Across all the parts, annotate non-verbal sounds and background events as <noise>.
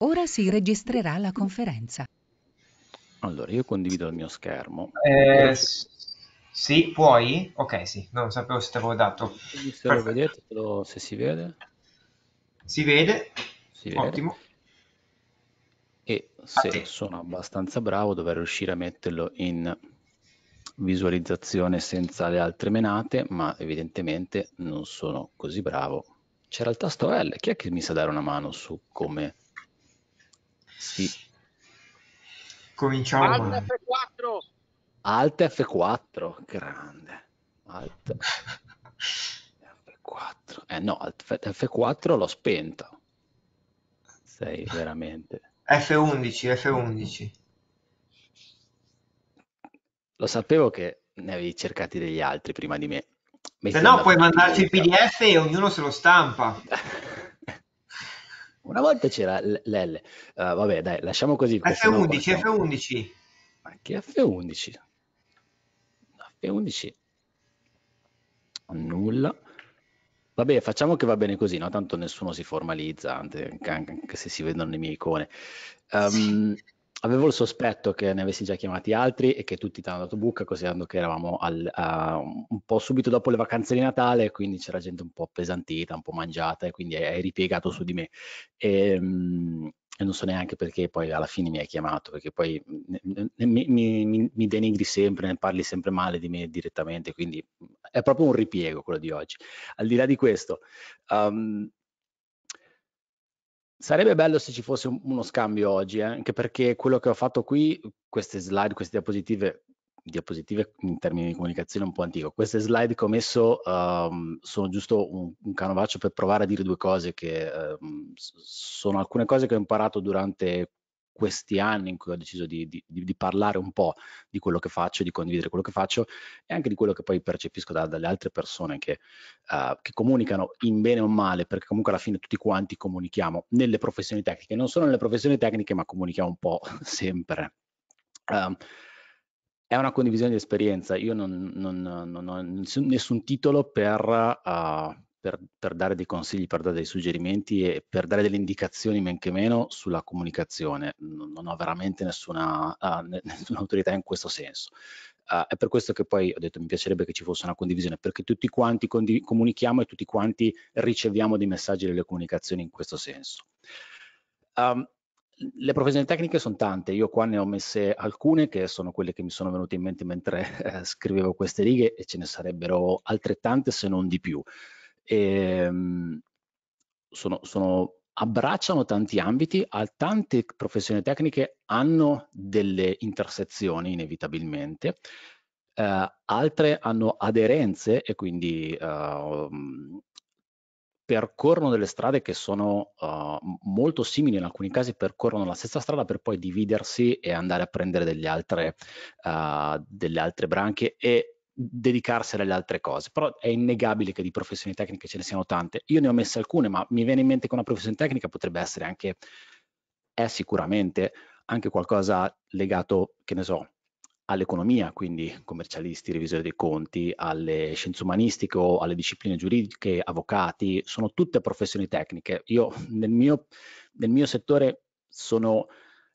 Ora si registrerà la conferenza. Allora, io condivido il mio schermo. Eh, sì, puoi? Ok, sì, non sapevo se avevo dato. Se lo vedete, se si vede. Si vede. Si vede. Ottimo. E se sono abbastanza bravo dovrei riuscire a metterlo in visualizzazione senza le altre menate, ma evidentemente non sono così bravo. C'era il tasto L, chi è che mi sa dare una mano su come sì. Cominciamo. Alt F4. Alt F4, grande. Alt <laughs> F4. Eh no, Alt F4 l'ho spento. Sei veramente. F11, F11. Lo sapevo che ne avevi cercati degli altri prima di me. Se no puoi mandarci il PDF e ognuno se lo stampa. <laughs> Una volta c'era l'L. Uh, eh, vabbè, dai, lasciamo così. F11, no, F11. Ma che F11? F11. Nulla. Vabbè, facciamo che va bene così, no? Tanto nessuno si formalizza, anche, anche se si vedono le mie icone. Um, ehm, sì. <laughs> Avevo il sospetto che ne avessi già chiamati altri e che tutti ti hanno dato buca, considerando che eravamo al, uh, un po' subito dopo le vacanze di Natale, quindi c'era gente un po' appesantita, un po' mangiata, e quindi hai ripiegato su di me. E, um, e non so neanche perché poi alla fine mi hai chiamato, perché poi mi, mi, mi, denigri sempre, ne parli sempre male di me direttamente, quindi è proprio un ripiego quello di oggi. Al di là di questo, um, Sarebbe bello se ci fosse uno scambio oggi, eh? anche perché quello che ho fatto qui, queste slide, queste diapositive, diapositive in termini di comunicazione un po' antico, queste slide che ho messo um, sono giusto un, un canovaccio per provare a dire due cose che um, sono alcune cose che ho imparato durante questi anni in cui ho deciso di, di, di, parlare un po' di quello che faccio, di condividere quello che faccio e anche di quello che poi percepisco da, dalle altre persone che, uh, che, comunicano in bene o male, perché comunque alla fine tutti quanti comunichiamo nelle professioni tecniche, non solo nelle professioni tecniche, ma comunichiamo un po' <laughs> sempre. Um, è una condivisione di esperienza, io non, non, non ho nessun titolo per... Uh, per, per, dare dei consigli, per dare dei suggerimenti e per dare delle indicazioni men che meno sulla comunicazione. Non, non ho veramente nessuna, uh, <laughs> nessuna, autorità in questo senso. Uh, è per questo che poi ho detto mi piacerebbe che ci fosse una condivisione, perché tutti quanti comunichiamo e tutti quanti riceviamo dei messaggi e delle comunicazioni in questo senso. Um, le professioni tecniche sono tante, io qua ne ho messe alcune che sono quelle che mi sono venute in mente mentre eh, <laughs> scrivevo queste righe e ce ne sarebbero altrettante se non di più e, ehm, sono, sono, abbracciano tanti ambiti, a tante professioni tecniche hanno delle intersezioni inevitabilmente, eh, altre hanno aderenze e quindi eh, mhmm, percorrono delle strade che sono uh, molto simili, in alcuni casi percorrono la stessa strada per poi dividersi e andare a prendere delle altre, uh, delle altre branche e dedicarsi alle altre cose, però è innegabile che di professioni tecniche ce ne siano tante. Io ne ho messe alcune, ma mi viene in mente che una professione tecnica potrebbe essere anche, è sicuramente anche qualcosa legato, che ne so, all'economia, quindi commercialisti, revisori dei conti, alle scienze umanistiche o alle discipline giuridiche, avvocati, sono tutte professioni tecniche. Io nel mio, nel mio settore sono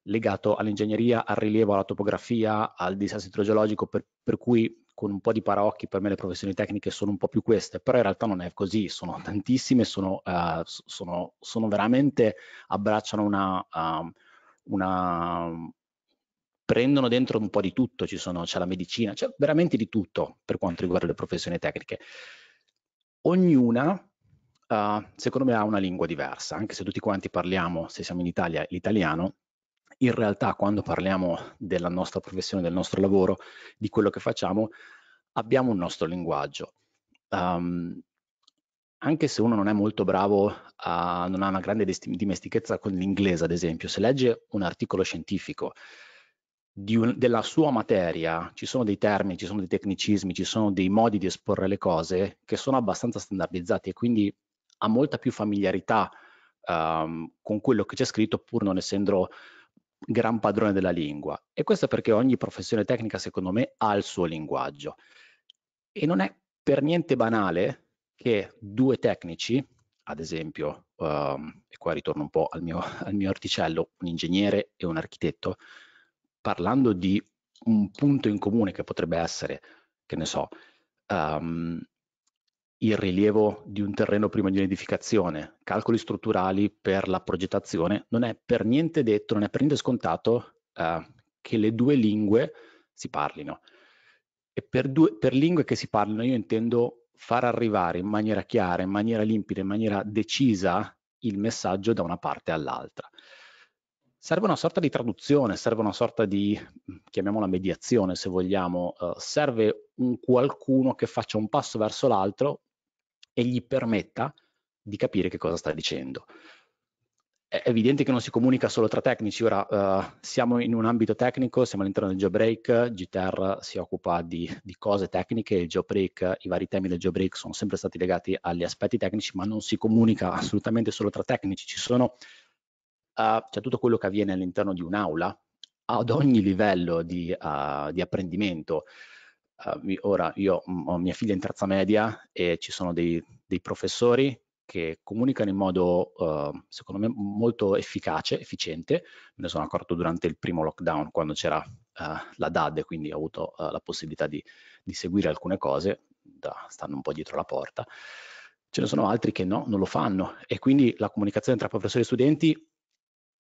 legato all'ingegneria, al rilievo, alla topografia, al disastro idrogeologico, per, per cui con un po' di paraocchi per me le professioni tecniche sono un po' più queste, però in realtà non è così, sono <laughs> tantissime, sono, uh, sono, sono veramente, abbracciano una, uh, una, um, prendono dentro un po' di tutto, sono, c'è la medicina, c'è veramente di tutto per quanto riguarda le professioni tecniche. Ognuna Uh, secondo me ha una lingua diversa, anche se tutti quanti parliamo, se siamo in Italia, l'italiano, in realtà quando parliamo della nostra professione, del nostro lavoro, di quello che facciamo, abbiamo un nostro linguaggio. Um, anche se uno non è molto bravo, a, non ha una grande dimestichezza con l'inglese, ad esempio, se legge un articolo scientifico un, della sua materia, ci sono dei termini, ci sono dei tecnicismi, ci sono dei modi di esporre le cose che sono abbastanza standardizzati e quindi ha molta più familiarità um, con quello che c'è scritto, pur non essendo gran padrone della lingua. E questo è perché ogni professione tecnica, secondo me, ha il suo linguaggio. E non è per niente banale che due tecnici, ad esempio, um, e qua ritorno un po' al mio, <laughs> al mio articello, un ingegnere e un architetto, parlando di un punto in comune che potrebbe essere, che ne so, um, il rilievo di un terreno prima di un'edificazione, calcoli strutturali per la progettazione, non è per niente detto, non è per niente scontato uh, che le due lingue si parlino. E per, due, per lingue che si parlano io intendo far arrivare in maniera chiara, in maniera limpida, in maniera decisa il messaggio da una parte all'altra. Serve una sorta di traduzione, serve una sorta di, mm, chiamiamola mediazione se vogliamo, uh, serve un qualcuno che faccia un passo verso l'altro e gli permetta di capire che cosa sta dicendo è evidente che non si comunica solo tra tecnici, ora uh, siamo in un ambito tecnico, siamo all'interno del jailbreak, GTR si occupa di, di cose tecniche, il jailbreak, i vari temi del jailbreak sono sempre stati legati agli aspetti tecnici, ma non si comunica assolutamente solo tra tecnici, ci sono, uh, c'è tutto quello che avviene all'interno di un'aula, ad ogni livello di, uh, di apprendimento, ora io ho mia figlia in terza media e ci sono dei, dei professori che comunicano in modo, uh, secondo me, molto efficace, efficiente. Me ne sono accorto durante il primo lockdown, quando c'era uh, la DAD, quindi ho avuto uh, la possibilità di, di, seguire alcune cose, da, stanno un po' dietro la porta. Ce ne sono altri che no, non lo fanno. E quindi la comunicazione tra professori e studenti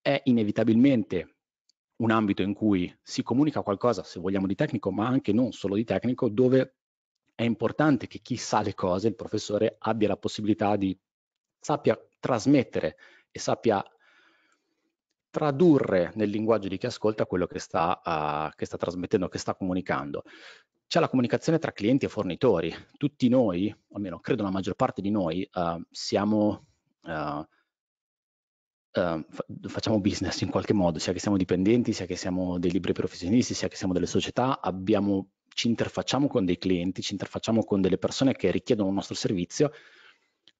è inevitabilmente un ambito in cui si comunica qualcosa, se vogliamo, di tecnico, ma anche non solo di tecnico, dove è importante che chi sa le cose, il professore, abbia la possibilità di sappia trasmettere e sappia tradurre nel linguaggio di chi ascolta quello che sta, uh, che sta trasmettendo, che sta comunicando. C'è la comunicazione tra clienti e fornitori. Tutti noi, o almeno credo la maggior parte di noi, uh, siamo, uh, facciamo business in qualche modo, sia che siamo dipendenti, sia che siamo dei libri professionisti, sia che siamo delle società, abbiamo, ci interfacciamo con dei clienti, ci interfacciamo con delle persone che richiedono il nostro servizio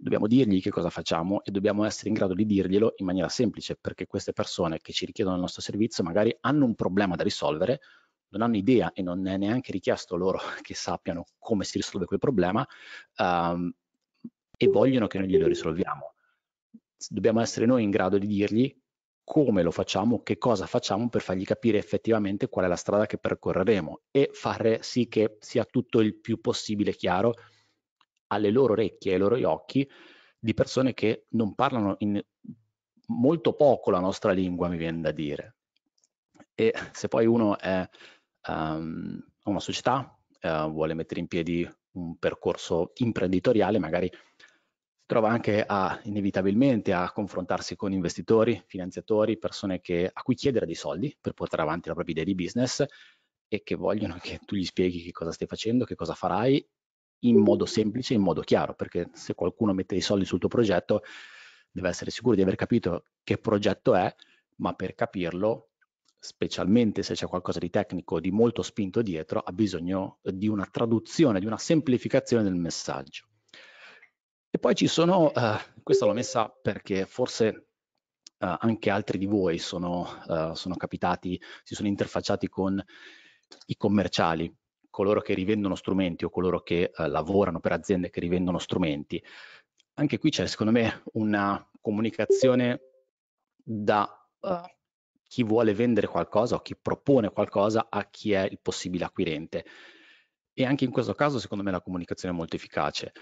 dobbiamo dirgli che cosa facciamo e dobbiamo essere in grado di dirglielo in maniera semplice, perché queste persone che ci richiedono il nostro servizio magari hanno un problema da risolvere, non hanno idea e non è neanche richiesto loro <laughs> che sappiano come si risolve quel problema um, e vogliono che noi glielo risolviamo. Dobbiamo essere noi in grado di dirgli come lo facciamo, che cosa facciamo per fargli capire effettivamente qual è la strada che percorreremo e fare sì che sia tutto il più possibile chiaro alle loro orecchie, ai loro occhi, di persone che non parlano in molto poco la nostra lingua, mi viene da dire. E se poi uno è um, una società, uh, vuole mettere in piedi un percorso imprenditoriale, magari si trova anche a, inevitabilmente a confrontarsi con investitori, finanziatori, persone che, a cui chiedere dei soldi per portare avanti la propria idea di business e che vogliono che tu gli spieghi che cosa stai facendo, che cosa farai in modo semplice, in modo chiaro, perché se qualcuno mette dei soldi sul tuo progetto deve essere sicuro di aver capito che progetto è, ma per capirlo, specialmente se c'è qualcosa di tecnico, di molto spinto dietro, ha bisogno di una traduzione, di una semplificazione del messaggio. E poi ci sono, eh, questa l'ho messa perché forse Uh, anche altri di voi sono, uh, sono, capitati, si sono interfacciati con i commerciali coloro che rivendono strumenti o coloro che eh, lavorano per aziende che rivendono strumenti. Anche qui c'è secondo me una comunicazione da uh, chi vuole vendere qualcosa o chi propone qualcosa a chi è il possibile acquirente. E anche in questo caso secondo me la comunicazione è molto efficace.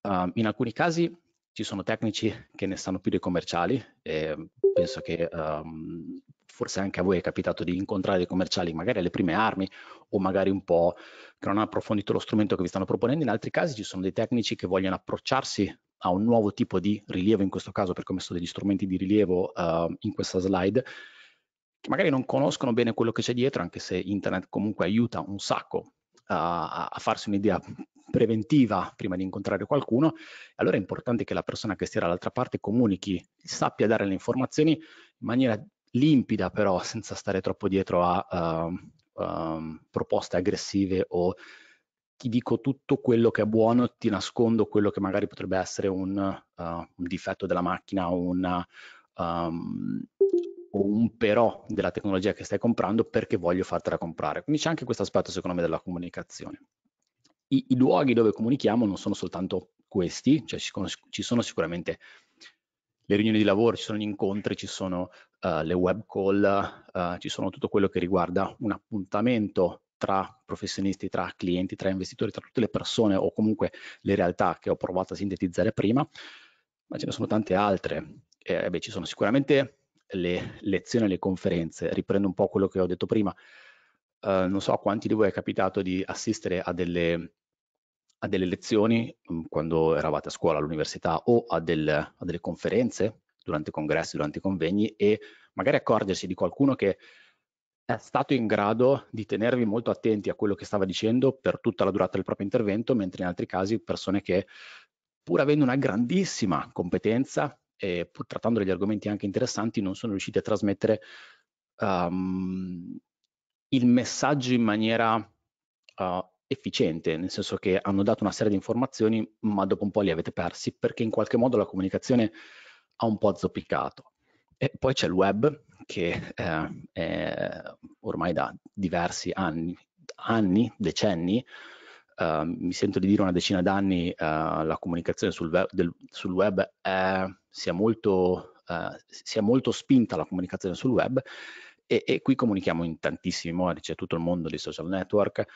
Uh, in alcuni casi ci sono tecnici che ne sanno più dei commerciali e penso che um, forse anche a voi è capitato di incontrare dei commerciali magari alle prime armi o magari un po' che non hanno approfondito lo strumento che vi stanno proponendo, in altri casi ci sono dei tecnici che vogliono approcciarsi a un nuovo tipo di rilievo, in questo caso perché ho messo degli strumenti di rilievo uh, in questa slide, che magari non conoscono bene quello che c'è dietro, anche se internet comunque aiuta un sacco a, a farsi un'idea preventiva prima di incontrare qualcuno, allora è importante che la persona che stia dall'altra parte comunichi, sappia dare le informazioni in maniera limpida però, senza stare troppo dietro a uh, um, proposte aggressive o ti dico tutto quello che è buono, ti nascondo quello che magari potrebbe essere un, uh, un difetto della macchina ehm, o um, un però della tecnologia che stai comprando perché voglio fartela comprare. Quindi c'è anche questo aspetto secondo me della comunicazione. I, I, luoghi dove comunichiamo non sono soltanto questi, cioè ci, ci sono sicuramente le riunioni di lavoro, ci sono gli incontri, ci sono eh, le web call, uh, ci sono tutto quello che riguarda un appuntamento tra professionisti, tra clienti, tra investitori, tra tutte le persone o comunque le realtà che ho provato a sintetizzare prima, ma ce ne sono tante altre. Eh, beh, ci sono sicuramente le lezioni, e le conferenze, riprendo un po' quello che ho detto prima. Uh, non so a quanti di voi è capitato di assistere a delle, a delle lezioni mh, mm, quando eravate a scuola, all'università o a, del, a delle conferenze durante congressi, durante i convegni e magari accorgersi di qualcuno che è stato in grado di tenervi molto attenti a quello che stava dicendo per tutta la durata del proprio intervento, mentre in altri casi persone che pur avendo una grandissima competenza e pur trattando degli argomenti anche interessanti non sono riusciti a trasmettere um, il messaggio in maniera uh, efficiente, nel senso che hanno dato una serie di informazioni ma dopo un po' li avete persi perché in qualche modo la comunicazione ha un po' zoppicato. E poi c'è il web che eh, ormai da diversi anni, anni decenni, eh, mi sento di dire una decina d'anni, eh, la comunicazione sul web, del, sul web è, sia, molto, eh, sia molto spinta la comunicazione sul web e, e, qui comunichiamo in tantissimi modi, c'è tutto il mondo dei social network,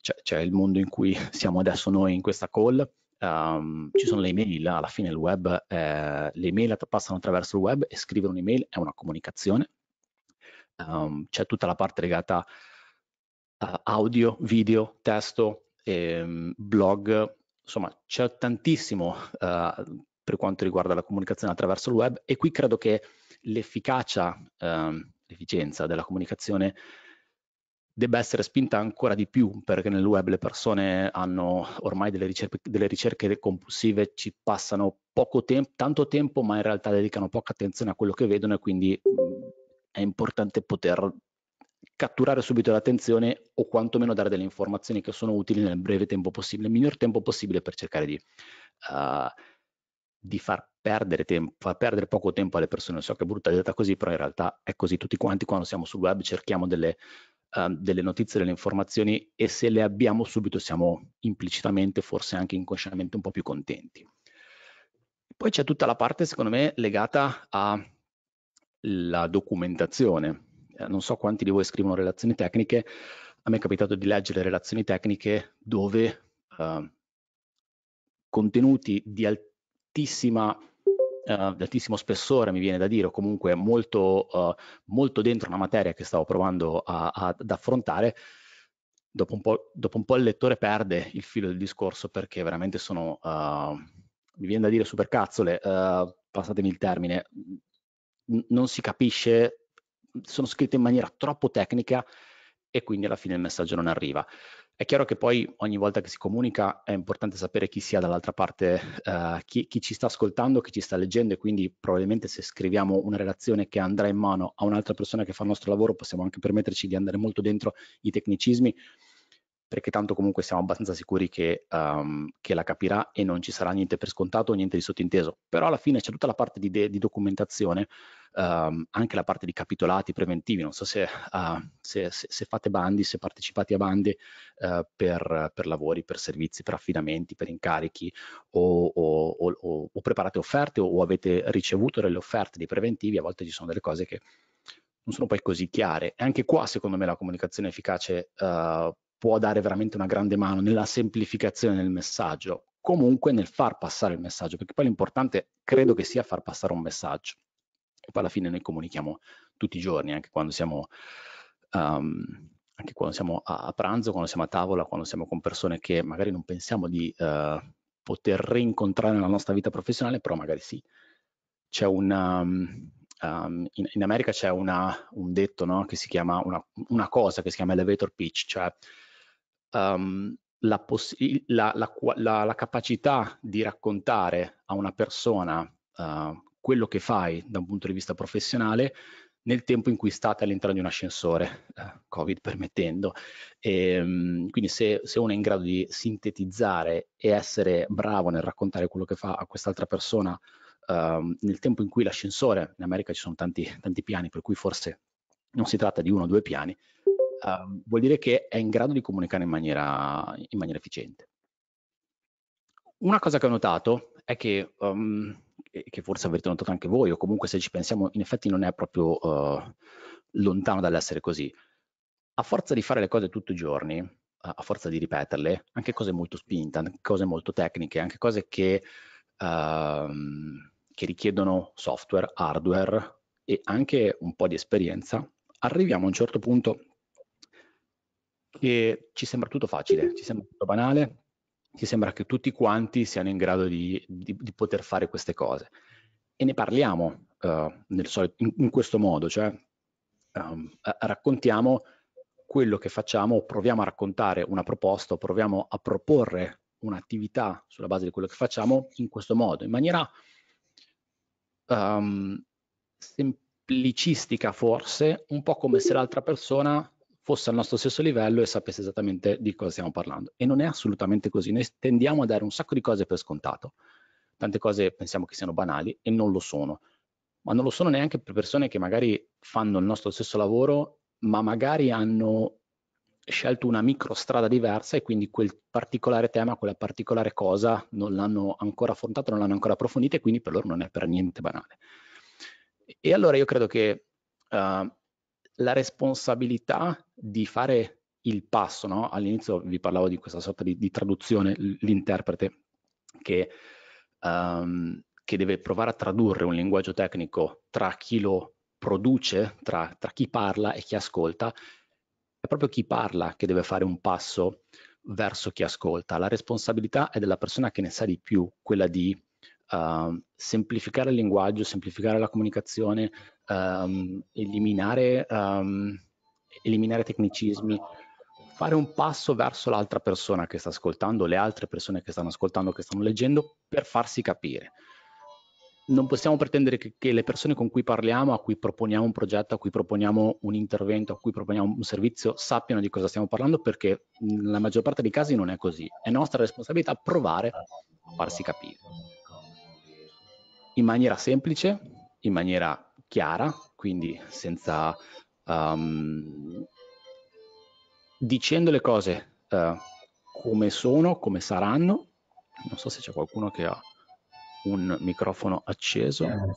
c'è, c'è il mondo in cui siamo adesso noi in questa call, um, ci sono le email, alla fine il web, eh, le email passano attraverso il web e scrivere un'email è una comunicazione. Um, c'è tutta la parte legata a audio, video, testo, ehm, blog, insomma c'è tantissimo uh, per quanto riguarda la comunicazione attraverso il web e qui credo che l'efficacia, ehm, l'efficienza della comunicazione debba essere spinta ancora di più perché nel web le persone hanno ormai delle ricerche, delle ricerche compulsive, ci passano poco tempo, tanto tempo ma in realtà dedicano poca attenzione a quello che vedono e quindi mm, è importante poter catturare subito l'attenzione o quantomeno dare delle informazioni che sono utili nel breve tempo possibile, nel miglior tempo possibile per cercare di, uh, di far perdere tempo, far perdere poco tempo alle persone. So che è brutta detta così, però in realtà è così. Tutti quanti quando siamo sul web cerchiamo delle um, delle notizie, delle informazioni e se le abbiamo subito siamo implicitamente, forse anche inconsciamente, un po' più contenti. Poi c'è tutta la parte, secondo me, legata alla documentazione. Eh, non so quanti di voi scrivono relazioni tecniche, a me è capitato di leggere relazioni tecniche dove uh, contenuti di altissima eh, di altissimo spessore, mi viene da dire, o comunque molto, uh, molto dentro una materia che stavo provando a, a, ad affrontare, dopo un, dopo un, po', il lettore perde il filo del discorso perché veramente sono, uh, mi viene da dire, supercazzole, uh, passatemi il termine, N non si capisce, sono scritte in maniera troppo tecnica e quindi alla fine il messaggio non arriva. È chiaro che poi ogni volta che si comunica è importante sapere chi sia dall'altra parte, eh, chi, chi, ci sta ascoltando, chi ci sta leggendo e quindi probabilmente se scriviamo una relazione che andrà in mano a un'altra persona che fa il nostro lavoro possiamo anche permetterci di andare molto dentro i tecnicismi perché tanto comunque siamo abbastanza sicuri che, um, che, la capirà e non ci sarà niente per scontato, o niente di sottinteso. Però alla fine c'è tutta la parte di, de- di documentazione, um, anche la parte di capitolati preventivi, non so se, uh, se, se, se fate bandi, se partecipate a bandi uh, per, per, lavori, per servizi, per affidamenti, per incarichi o, o, o, o preparate offerte o avete ricevuto delle offerte di preventivi, a volte ci sono delle cose che non sono poi così chiare. E anche qua, secondo me, la comunicazione efficace uh, può dare veramente una grande mano nella semplificazione del messaggio, comunque nel far passare il messaggio, perché poi l'importante credo che sia far passare un messaggio. E poi alla fine noi comunichiamo tutti i giorni, anche quando siamo, um, anche quando siamo a, a, pranzo, quando siamo a tavola, quando siamo con persone che magari non pensiamo di uh, poter rincontrare nella nostra vita professionale, però magari sì. C'è una, um, ehm, ehm, in, in, America c'è una, un detto no? che si chiama una, una, cosa che si chiama elevator pitch, cioè um, la, poss- la, la, la, capacità di raccontare a una persona uh, quello che fai da un punto di vista professionale nel tempo in cui state all'interno di un ascensore, uh, Covid permettendo. E, ehm, quindi se, se, uno è in grado di sintetizzare e essere bravo nel raccontare quello che fa a quest'altra persona uh, nel tempo in cui l'ascensore, in America ci sono tanti, tanti piani, per cui forse non si tratta di uno o due piani, um, vuol dire che è in grado di comunicare in maniera, in maniera efficiente. Una cosa che ho notato è che, um, che forse avrete notato anche voi, o comunque se ci pensiamo, in effetti non è proprio uh, lontano dall'essere così. A forza di fare le cose tutti i giorni, a forza di ripeterle, anche cose molto spinte, anche cose molto tecniche, anche cose che, uh, che richiedono software, hardware e anche un po' di esperienza, arriviamo a un certo punto che ci sembra tutto facile, ci sembra tutto banale, ci sembra che tutti quanti siano in grado di, di, di poter fare queste cose. E ne parliamo uh, solito, in, in, questo modo, cioè um, raccontiamo quello che facciamo, proviamo a raccontare una proposta, proviamo a proporre un'attività sulla base di quello che facciamo in questo modo, in maniera um, semplicistica forse, un po' come se mm-hmm. l'altra persona fosse al nostro stesso livello e sapesse esattamente di cosa stiamo parlando. E non è assolutamente così, noi tendiamo a dare un sacco di cose per scontato. Tante cose pensiamo che siano banali e non lo sono, ma non lo sono neanche per persone che magari fanno il nostro stesso lavoro, ma magari hanno scelto una microstrada diversa e quindi quel particolare tema, quella particolare cosa non l'hanno ancora affrontata, non l'hanno ancora approfondita e quindi per loro non è per niente banale. E allora io credo che uh, la responsabilità di fare il passo, no? all'inizio vi parlavo di questa sorta di, di traduzione, l'interprete che, um, che, deve provare a tradurre un linguaggio tecnico tra chi lo produce, tra, tra chi parla e chi ascolta, è proprio chi parla che deve fare un passo verso chi ascolta. La responsabilità è della persona che ne sa di più, quella di Ehm, semplificare il linguaggio, semplificare la comunicazione, um, eliminare, um, eliminare tecnicismi, fare un passo verso l'altra persona che sta ascoltando, le altre persone che stanno ascoltando, che stanno leggendo, per farsi capire. Non possiamo pretendere che, che, le persone con cui parliamo, a cui proponiamo un progetto, a cui proponiamo un intervento, a cui proponiamo un servizio, sappiano di cosa stiamo parlando perché nella maggior parte dei casi non è così. È nostra responsabilità provare a farsi capire in maniera semplice, in maniera chiara, quindi senza um, dicendo le cose uh, come sono, come saranno. Non so se c'è qualcuno che ha un microfono acceso. Eh, non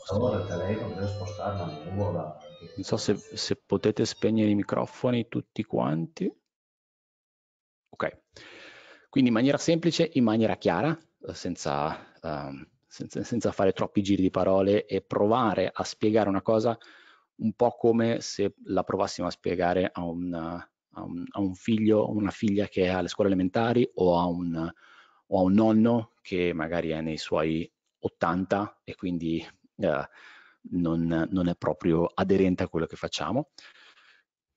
so se, se potete spegnere i microfoni tutti quanti. Ok, quindi in maniera semplice, in maniera chiara, eh, senza um, senza, senza fare troppi giri di parole e provare a spiegare una cosa un po' come se la provassimo a spiegare a un, a un, a un figlio o una figlia che è alle scuole elementari o a, un, o a, un, nonno che magari è nei suoi 80 e quindi eh, non, non, è proprio aderente a quello che facciamo.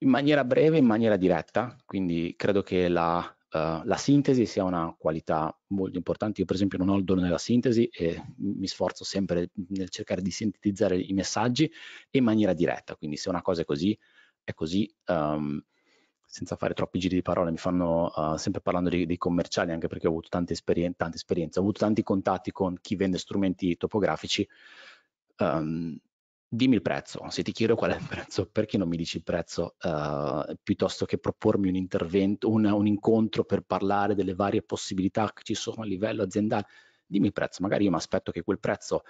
In maniera breve, in maniera diretta, quindi credo che la, eh, la sintesi sia una qualità molto importante. Io per esempio non ho il dono della sintesi e mi sforzo sempre nel cercare di sintetizzare i messaggi in maniera diretta, quindi se una cosa è così, è così, um, senza fare troppi giri di parole, mi fanno, uh, sempre parlando dei commerciali, anche perché ho avuto tante, esperien tante esperienze, ho avuto tanti contatti con chi vende strumenti topografici, um, dimmi il prezzo, se ti chiedo qual è il prezzo, perché non mi dici il prezzo uh, piuttosto che propormi un intervento, un, un, incontro per parlare delle varie possibilità che ci sono a livello aziendale? Dimmi il prezzo, magari io mi aspetto che quel prezzo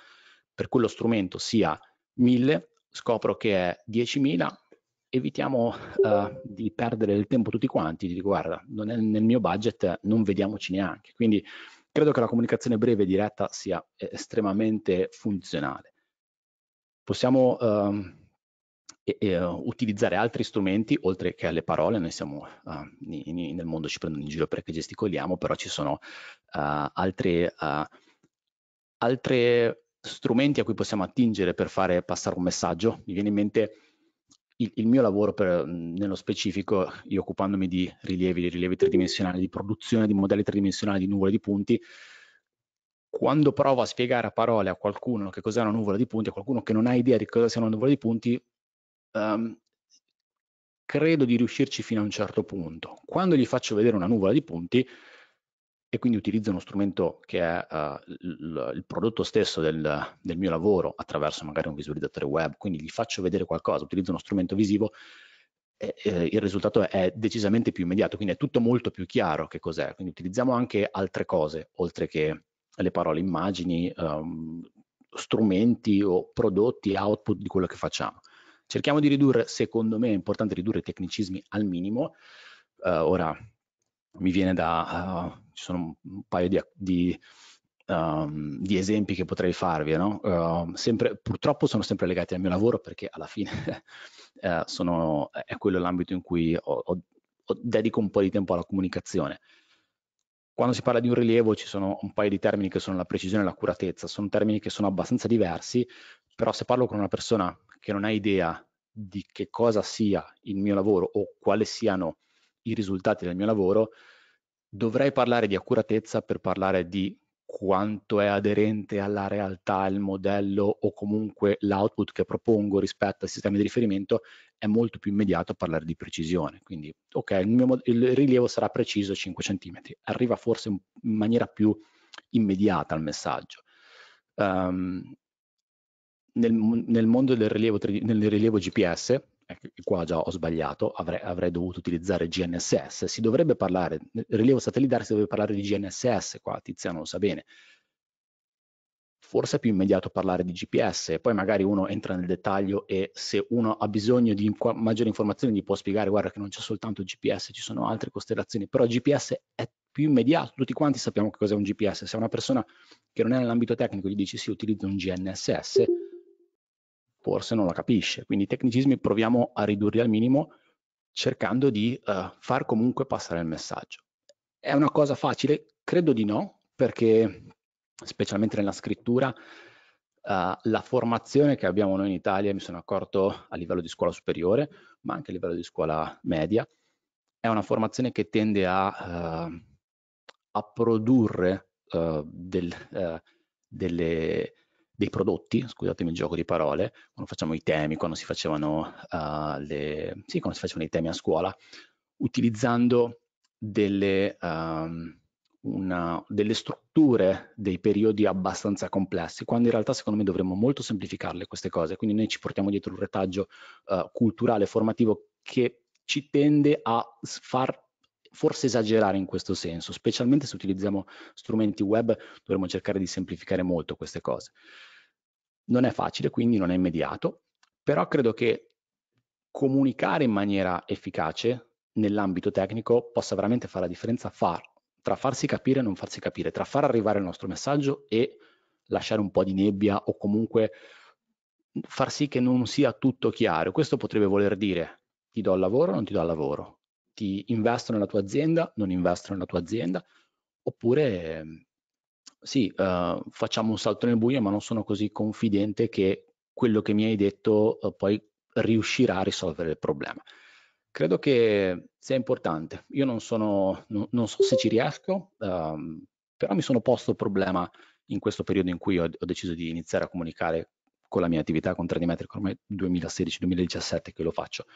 per quello strumento sia 1000, scopro che è 10.000, evitiamo uh, di perdere del tempo tutti quanti, dico guarda, non è nel mio budget, non vediamoci neanche. Quindi credo che la comunicazione breve e diretta sia eh, estremamente funzionale. Possiamo ehm, e, e, eh, utilizzare altri strumenti oltre che alle parole, noi siamo uh, in, in, nel mondo ci prendono in giro perché gesticoliamo, però ci sono uh, eh, altri strumenti a cui possiamo attingere per fare passare un messaggio. Mi viene in mente il, il mio lavoro per, nello specifico, io occupandomi di rilievi, di rilievi tridimensionali, di produzione di modelli tridimensionali di nuvole di punti, quando provo a spiegare a parole a qualcuno che cos'è una nuvola di punti, a qualcuno che non ha idea di cosa sia una nuvola di punti, um, credo di riuscirci fino a un certo punto. Quando gli faccio vedere una nuvola di punti, e quindi utilizzo uno strumento che è uh, eh, il, il prodotto stesso del, del, mio lavoro attraverso magari un visualizzatore web, quindi gli faccio vedere qualcosa, utilizzo uno strumento visivo, e, e il risultato è decisamente più immediato, quindi è tutto molto più chiaro che cos'è. Quindi utilizziamo anche altre cose, oltre che le parole immagini, um, strumenti o prodotti, output di quello che facciamo. Cerchiamo di ridurre, secondo me è importante ridurre i tecnicismi al minimo. Uh, ora mi viene da, uh, ci sono un paio di, di, um, di esempi che potrei farvi, no? uh, sempre, purtroppo sono sempre legati al mio lavoro perché alla fine <laughs> eh, sono, è quello l'ambito in cui ho, ho, ho dedico un po' di tempo alla comunicazione quando si parla di un rilievo ci sono un paio di termini che sono la precisione e l'accuratezza, sono termini che sono abbastanza diversi, però se parlo con una persona che non ha idea di che cosa sia il mio lavoro o quali siano i risultati del mio lavoro, dovrei parlare di accuratezza per parlare di quanto è aderente alla realtà il modello o comunque l'output che propongo rispetto al sistema di riferimento è molto più immediato a parlare di precisione. Quindi, ok, il, mio, il rilievo sarà preciso 5 cm, arriva forse in maniera più immediata al messaggio. Um, nel, nel, mondo del rilievo, nel rilievo GPS, ecco, qua già ho sbagliato, avrei, avrei, dovuto utilizzare GNSS, si dovrebbe parlare, rilievo satellitare si dovrebbe parlare di GNSS, qua Tiziano lo sa bene, forse è più immediato parlare di GPS, poi magari uno entra nel dettaglio e se uno ha bisogno di inqu maggiori informazioni gli può spiegare, guarda che non c'è soltanto GPS, ci sono altre costellazioni, però GPS è più immediato, tutti quanti sappiamo che cos'è un GPS, se una persona che non è nell'ambito tecnico gli dici sì, utilizza un GNSS, forse non la capisce. Quindi i tecnicismi proviamo a ridurli al minimo cercando di uh, far comunque passare il messaggio. È una cosa facile? Credo di no, perché specialmente nella scrittura Uh, la formazione che abbiamo noi in Italia, mi sono accorto a livello di scuola superiore, ma anche a livello di scuola media, è una formazione che tende a, uh, a produrre uh, del, delle, dei prodotti, scusatemi il gioco di parole, quando facciamo i temi, quando si facevano, uh, le, sì, quando si facevano i temi a scuola, utilizzando delle, um, una, delle strutture dei periodi abbastanza complessi, quando in realtà secondo me dovremmo molto semplificarle queste cose, quindi noi ci portiamo dietro un retaggio uh, culturale, formativo che ci tende a far forse esagerare in questo senso, specialmente se utilizziamo strumenti web dovremmo cercare di semplificare molto queste cose. Non è facile, quindi non è immediato, però credo che comunicare in maniera efficace nell'ambito tecnico possa veramente fare la differenza far, tra farsi capire e non farsi capire, tra far arrivare il nostro messaggio e lasciare un po' di nebbia o comunque far sì che non sia tutto chiaro. Questo potrebbe voler dire ti do il lavoro o non ti do il lavoro, ti investo nella tua azienda, non investo nella tua azienda, oppure sì, uh, facciamo un salto nel buio, ma non sono così confidente che quello che mi hai detto uh, poi riuscirà a risolvere il problema. Credo che sia importante. Io non, sono, no, non so se ci riesco, um, però mi sono posto il problema in questo periodo in cui ho, ho, deciso di iniziare a comunicare con la mia attività con Tradimetric ormai 2016-2017 che lo faccio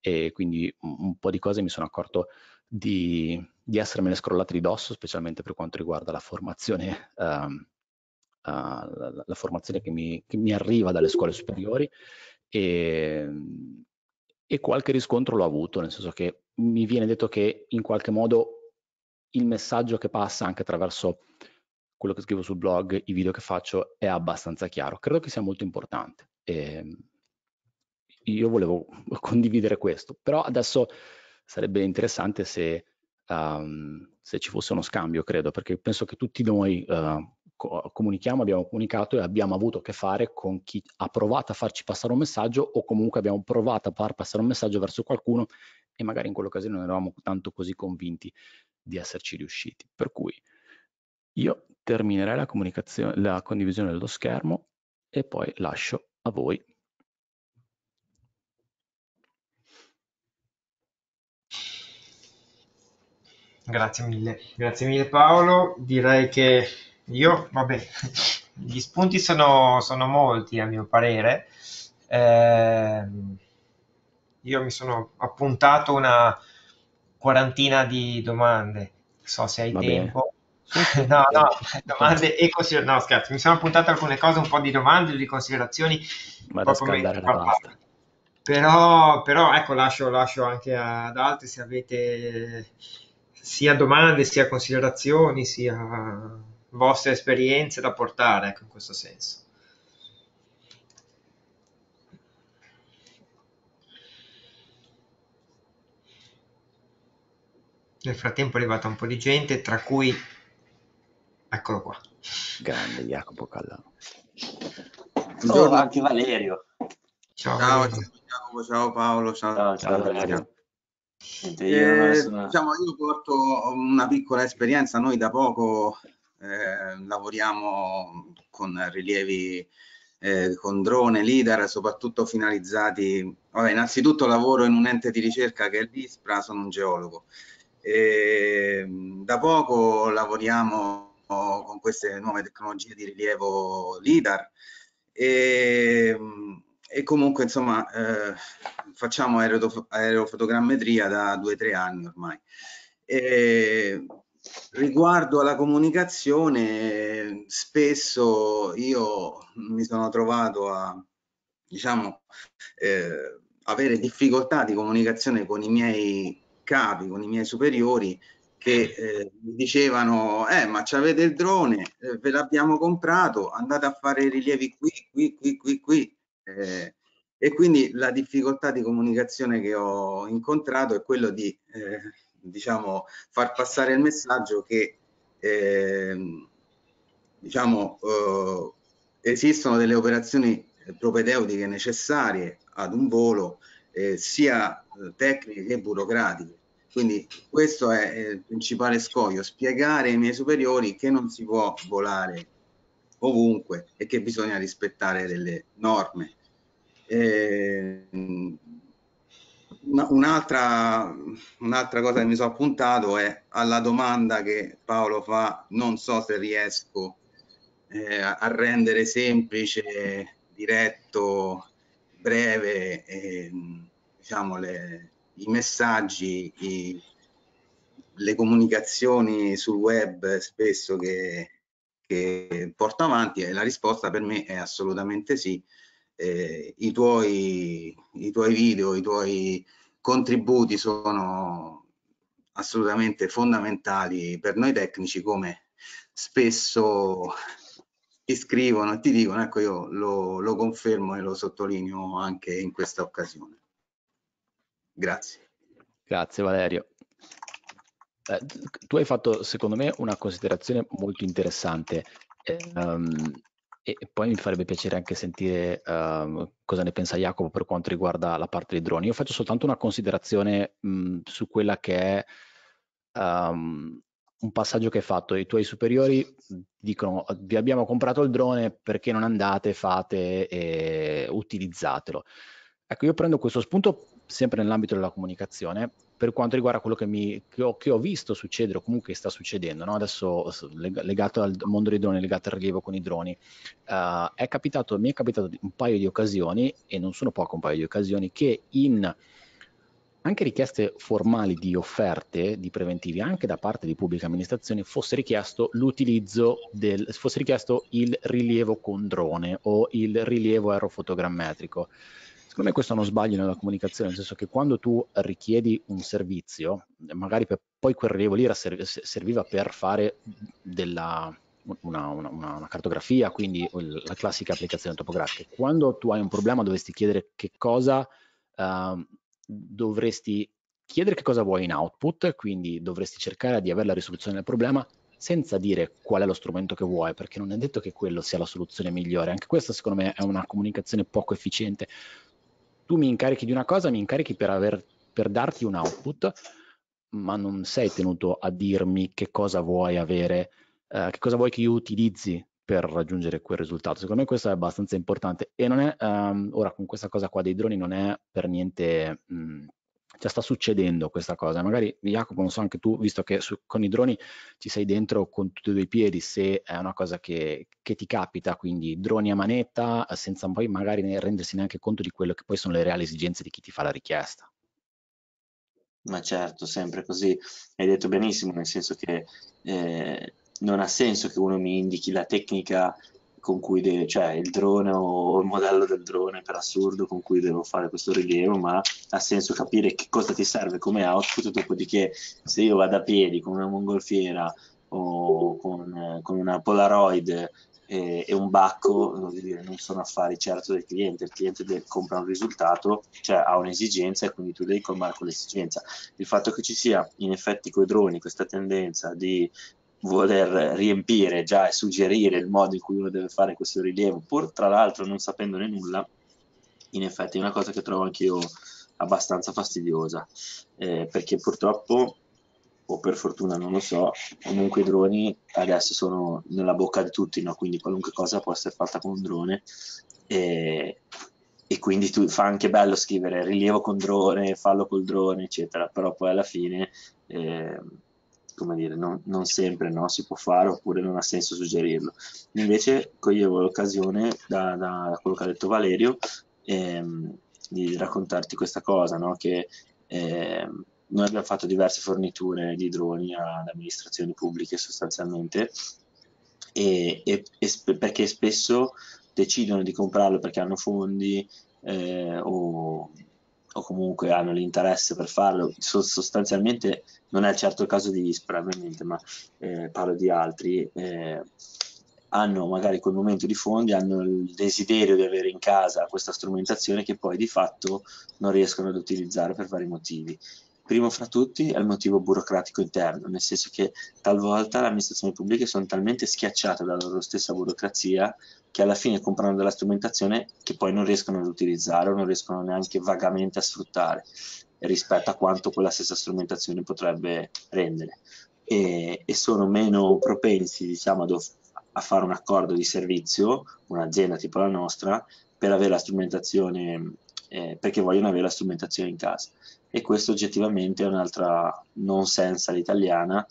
e quindi un po' di cose mi sono accorto di, di essermene scrollate di dosso, specialmente per quanto riguarda la formazione, um, uh, la, la, formazione che mi, che mi, arriva dalle scuole superiori e, e qualche riscontro l'ho avuto, nel senso che mi viene detto che in qualche modo il messaggio che passa anche attraverso quello che scrivo sul blog, i video che faccio è abbastanza chiaro. Credo che sia molto importante. E ehm, io volevo <laughs> condividere questo, però adesso sarebbe interessante se, um, se ci fosse uno scambio, credo, perché penso che tutti noi uh, comunichiamo, abbiamo comunicato e abbiamo avuto a che fare con chi ha provato a farci passare un messaggio o comunque abbiamo provato a far passare un messaggio verso qualcuno e magari in quell'occasione non eravamo tanto così convinti di esserci riusciti. Per cui io terminerei la, la condivisione dello schermo e poi lascio a voi Grazie mille, grazie mille Paolo. Direi che io, vabbè, <laughs> gli spunti sono, sono molti a mio parere. Eh, io mi sono appuntato una quarantina di domande, so se hai Va tempo. Bene. <laughs> no, no, domande e considerazioni. No, scherzo, mi sono appuntato alcune cose, un po' di domande, di considerazioni. Ma proprio mentre parlavo. Però, però, ecco, lascio, lascio anche ad altri se avete sia domande, sia considerazioni, sia vostre esperienze da portare, ecco, in questo senso. Nel frattempo è arrivata un po' di gente, tra cui... Eccolo qua. Grande Jacopo Callano. Buongiorno oh, anche Valerio. Ciao, ciao, ciao, Jacopo, ciao Paolo, ciao, ciao, ciao Valerio. Eh, sono... diciamo, io porto una piccola esperienza, noi da poco eh, lavoriamo con rilievi eh, con drone, LIDAR, soprattutto finalizzati, vabbè, innanzitutto lavoro in un ente di ricerca che è l'ISPRA, sono un geologo. E, ehm, da poco lavoriamo con queste nuove tecnologie di rilievo LIDAR e ehm, e comunque insomma eh, facciamo aerof aerofotogrammetria da due o tre anni ormai. E riguardo alla comunicazione, spesso io mi sono trovato a diciamo, eh, avere difficoltà di comunicazione con i miei capi, con i miei superiori che eh, dicevano eh ma avete il drone, eh, ve l'abbiamo comprato, andate a fare i rilievi qui, qui, qui, qui, qui eh, e quindi la difficoltà di comunicazione che ho incontrato è quello di eh, diciamo, far passare il messaggio che ehm, diciamo, eh, diciamo, esistono delle operazioni propedeutiche necessarie ad un volo eh, sia eh, tecniche che burocratiche. Quindi questo è il principale scoglio, spiegare ai miei superiori che non si può volare ovunque e che bisogna rispettare delle norme. E, ehm, un'altra, un'altra cosa che mi sono appuntato è alla domanda che Paolo fa, non so se riesco eh, a rendere semplice, diretto, breve eh, diciamo le, i messaggi, i, le comunicazioni sul web spesso che che porto avanti e la risposta per me è assolutamente sì. Eh, i, tuoi, i tuoi video, i tuoi contributi sono assolutamente fondamentali per noi tecnici come spesso ti scrivono e ti dicono, ecco io lo, lo confermo e lo sottolineo anche in questa occasione. Grazie. Grazie Valerio. Eh, tu hai fatto, secondo me, una considerazione molto interessante. um, e poi mi farebbe piacere anche sentire uh, cosa ne pensa Jacopo per quanto riguarda la parte dei droni. Io faccio soltanto una considerazione mh, mhmm, su quella che è um, un passaggio che hai fatto. I tuoi superiori dicono vi abbiamo comprato il drone perché non andate, fate e utilizzatelo. Ecco, io prendo questo spunto sempre nell'ambito della comunicazione, per quanto riguarda quello che, mi, che, ho, che ho, visto succedere o comunque sta succedendo, no? adesso legato al mondo dei droni, legato al rilievo con i droni, uh, è capitato, mi è capitato un paio di occasioni, e non sono poco un paio di occasioni, che in anche richieste formali di offerte di preventivi anche da parte di pubbliche amministrazioni fosse richiesto l'utilizzo del fosse richiesto il rilievo con drone o il rilievo aerofotogrammetrico. Secondo me questo è uno sbaglio nella comunicazione, nel senso che quando tu richiedi un servizio, magari per, poi quel rilievo lì serviva per fare della, una, una, una, cartografia, quindi la classica applicazione topografica. Quando tu hai un problema dovresti chiedere che cosa uh, dovresti chiedere che cosa vuoi in output, quindi dovresti cercare di avere la risoluzione del problema senza dire qual è lo strumento che vuoi, perché non è detto che quello sia la soluzione migliore. Anche questa, secondo me, è una comunicazione poco efficiente tu mi incarichi di una cosa, mi incarichi per, aver, per darti un output, ma non sei tenuto a dirmi che cosa vuoi avere, eh, che cosa vuoi che io utilizzi per raggiungere quel risultato. Secondo me questo è abbastanza importante e non è, um, ora con questa cosa qua dei droni non è per niente... Mh, mm, Già cioè, sta succedendo questa cosa. Magari Jacopo, non so anche tu, visto che su, con i droni ci sei dentro con tutti e due i piedi, se è una cosa che, che ti capita, quindi droni a manetta, senza poi magari ne rendersi neanche conto di quello che poi sono le reali esigenze di chi ti fa la richiesta. Ma certo, sempre così. Hai detto benissimo, nel senso che eh, non ha senso che uno mi indichi la tecnica con cui de- cioè il drone o il modello del drone per assurdo con cui devo fare questo rilievo, ma ha senso capire che cosa ti serve come output, dopodiché se io vado a piedi con una mongolfiera o con, con una Polaroid e, e, un bacco, dire, non sono affari certo del cliente, il cliente deve, compra un risultato, cioè ha un'esigenza e quindi tu devi colmare quell'esigenza. Il fatto che ci sia in effetti coi droni questa tendenza di voler riempire già e suggerire il modo in cui uno deve fare questo rilievo, pur tra l'altro non sapendone nulla, in effetti è una cosa che trovo anch'io abbastanza fastidiosa, eh, perché purtroppo, o per fortuna non lo so, comunque i droni adesso sono nella bocca di tutti, no? quindi qualunque cosa può essere fatta con un drone. E, e quindi tu, fa anche bello scrivere rilievo con drone, fallo col drone, eccetera, però poi alla fine eh, come dire, non, non sempre no, si può fare oppure non ha senso suggerirlo. Invece coglievo l'occasione, da, da quello che ha detto Valerio, ehm, di raccontarti questa cosa, no? che ehm, noi abbiamo fatto diverse forniture di droni ad amministrazioni pubbliche sostanzialmente, e, e, e sp- perché spesso decidono di comprarlo perché hanno fondi eh, o o comunque hanno l'interesse per farlo. sostanzialmente non è certo il caso di Ispra, ovviamente, ma eh, parlo di altri. Eh, hanno magari quel momento di fondi, hanno il desiderio di avere in casa questa strumentazione che poi di fatto non riescono ad utilizzare per vari motivi. Primo fra tutti è il motivo burocratico interno, nel senso che talvolta le amministrazioni pubbliche sono talmente schiacciate dalla loro stessa burocrazia che alla fine comprano della strumentazione che poi non riescono ad utilizzare o non riescono neanche vagamente a sfruttare rispetto a quanto quella stessa strumentazione potrebbe rendere e, e sono meno propensi diciamo, ad, a fare un accordo di servizio, un'azienda tipo la nostra, per avere la strumentazione eh, perché vogliono avere la strumentazione in casa. E questo oggettivamente è un'altra non senza l'italiana,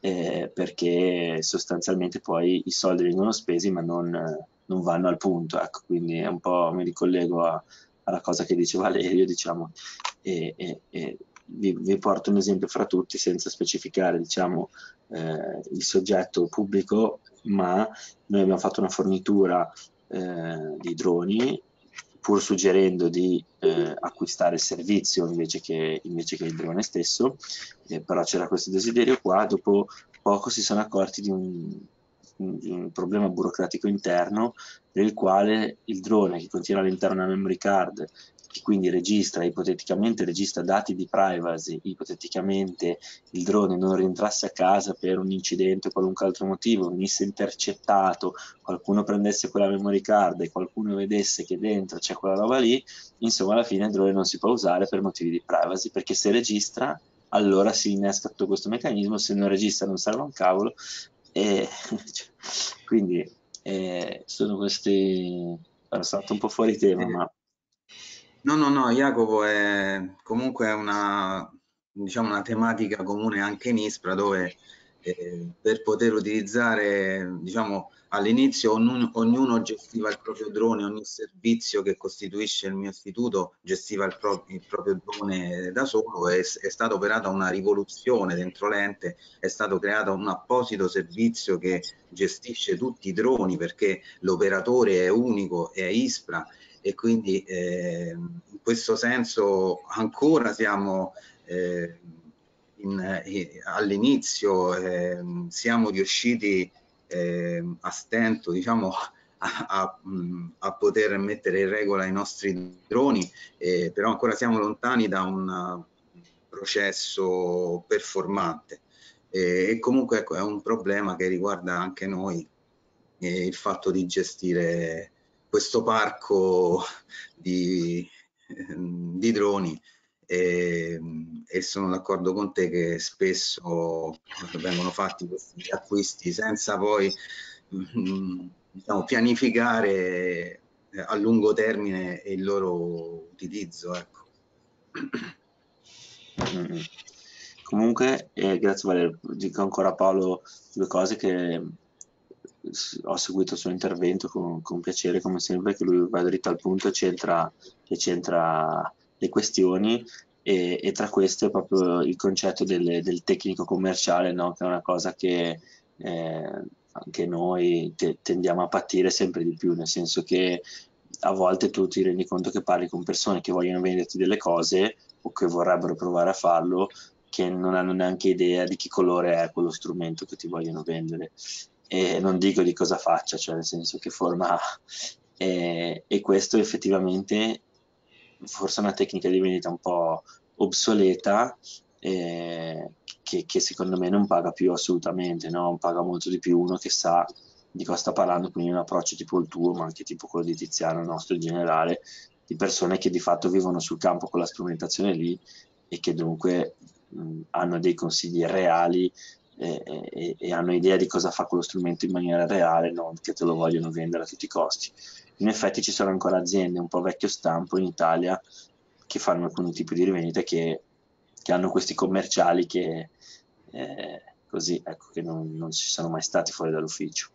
eh, perché sostanzialmente poi i soldi vengono spesi ma non, eh, non vanno al punto. Ecco, quindi è un po' mi ricollego a, alla cosa che diceva Valerio, diciamo, e, e, e vi, vi, porto un esempio fra tutti senza specificare diciamo, eh, il soggetto pubblico, ma noi abbiamo fatto una fornitura eh, di droni pur suggerendo di eh, acquistare il servizio invece che, invece che il drone stesso, eh, però c'era questo desiderio qua, dopo poco si sono accorti di un, di un problema burocratico interno per il quale il drone che continua all'interno della memory card che quindi registra, ipoteticamente registra dati di privacy, ipoteticamente il drone non rientrasse a casa per un incidente o qualunque altro motivo, venisse intercettato, qualcuno prendesse quella memory card e qualcuno vedesse che dentro c'è quella roba lì, insomma alla fine il drone non si può usare per motivi di privacy, perché se registra allora si innesca tutto questo meccanismo, se non registra non serve un cavolo. E, <laughs> cioè, quindi eh, sono questi... Sono stato un po' fuori tema, eh, ma No, no, no, Jacopo è comunque una, diciamo, una tematica comune anche in Ispra dove eh, per poter utilizzare, diciamo, all'inizio ognuno, ognuno, gestiva il proprio drone, ogni servizio che costituisce il mio istituto gestiva il, pro, il proprio drone da solo, è, è stata operata una rivoluzione dentro l'ente, è stato creato un apposito servizio che gestisce tutti i droni perché l'operatore è unico, è ISPRA e quindi eh, in questo senso ancora siamo eh, eh, all'inizio, ehm, siamo riusciti ehm, a stento diciamo, a, a, a, poter mettere in regola i nostri droni, però ancora siamo lontani da un processo performante e comunque ecco, è un problema che riguarda anche noi eh, il fatto di gestire questo parco di, ehm, di droni e, e sono d'accordo con te che spesso vengono fatti questi acquisti senza poi mm, diciamo, pianificare eh, a lungo termine il loro utilizzo. Ecco. Comunque, eh, grazie Valerio, dico ancora Paolo due cose che ho seguito il suo intervento con, con piacere, come sempre, che lui va dritto al punto e c'entra, e c'entra le questioni. E, e, tra queste proprio il concetto del, del tecnico commerciale, no? che è una cosa che eh, anche noi te, tendiamo a patire sempre di più, nel senso che a volte tu ti rendi conto che parli con persone che vogliono venderti delle cose o che vorrebbero provare a farlo, che non hanno neanche idea di che colore è quello strumento che ti vogliono vendere e non dico di cosa faccia, cioè nel senso che forma ha. <laughs> E, e questo effettivamente forse è una tecnica di vendita un po' obsoleta eh, che, che, secondo me non paga più assolutamente, no? paga molto di più uno che sa di cosa sta parlando, quindi un approccio tipo il tuo, ma anche tipo quello di Tiziano, il nostro in generale, di persone che di fatto vivono sul campo con la strumentazione lì e che dunque mh, hanno dei consigli reali e, e, e, hanno idea di cosa fa quello strumento in maniera reale, non che te lo vogliono vendere a tutti i costi. In effetti ci sono ancora aziende un po' vecchio stampo in Italia che fanno alcuni tipi di rivendita che, che hanno questi commerciali che, eh, così, ecco, che non, non ci sono mai stati fuori dall'ufficio.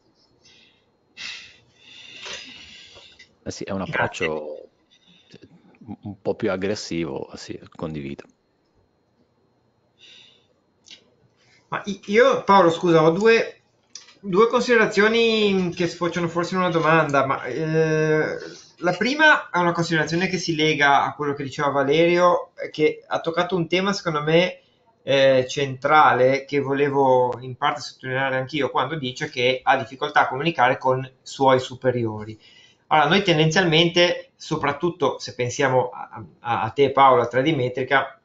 Eh sì, è un approccio un po' più aggressivo, sì, condivido. io, Paolo, scusa, ho due, due considerazioni che sfociano forse in una domanda, ma eh, la prima è una considerazione che si lega a quello che diceva Valerio, che ha toccato un tema, secondo me, eh, centrale che volevo in parte sottolineare anch'io quando dice che ha difficoltà a comunicare con suoi superiori. Allora, noi tendenzialmente, soprattutto se pensiamo a, a te Paolo, a 3D Metrica,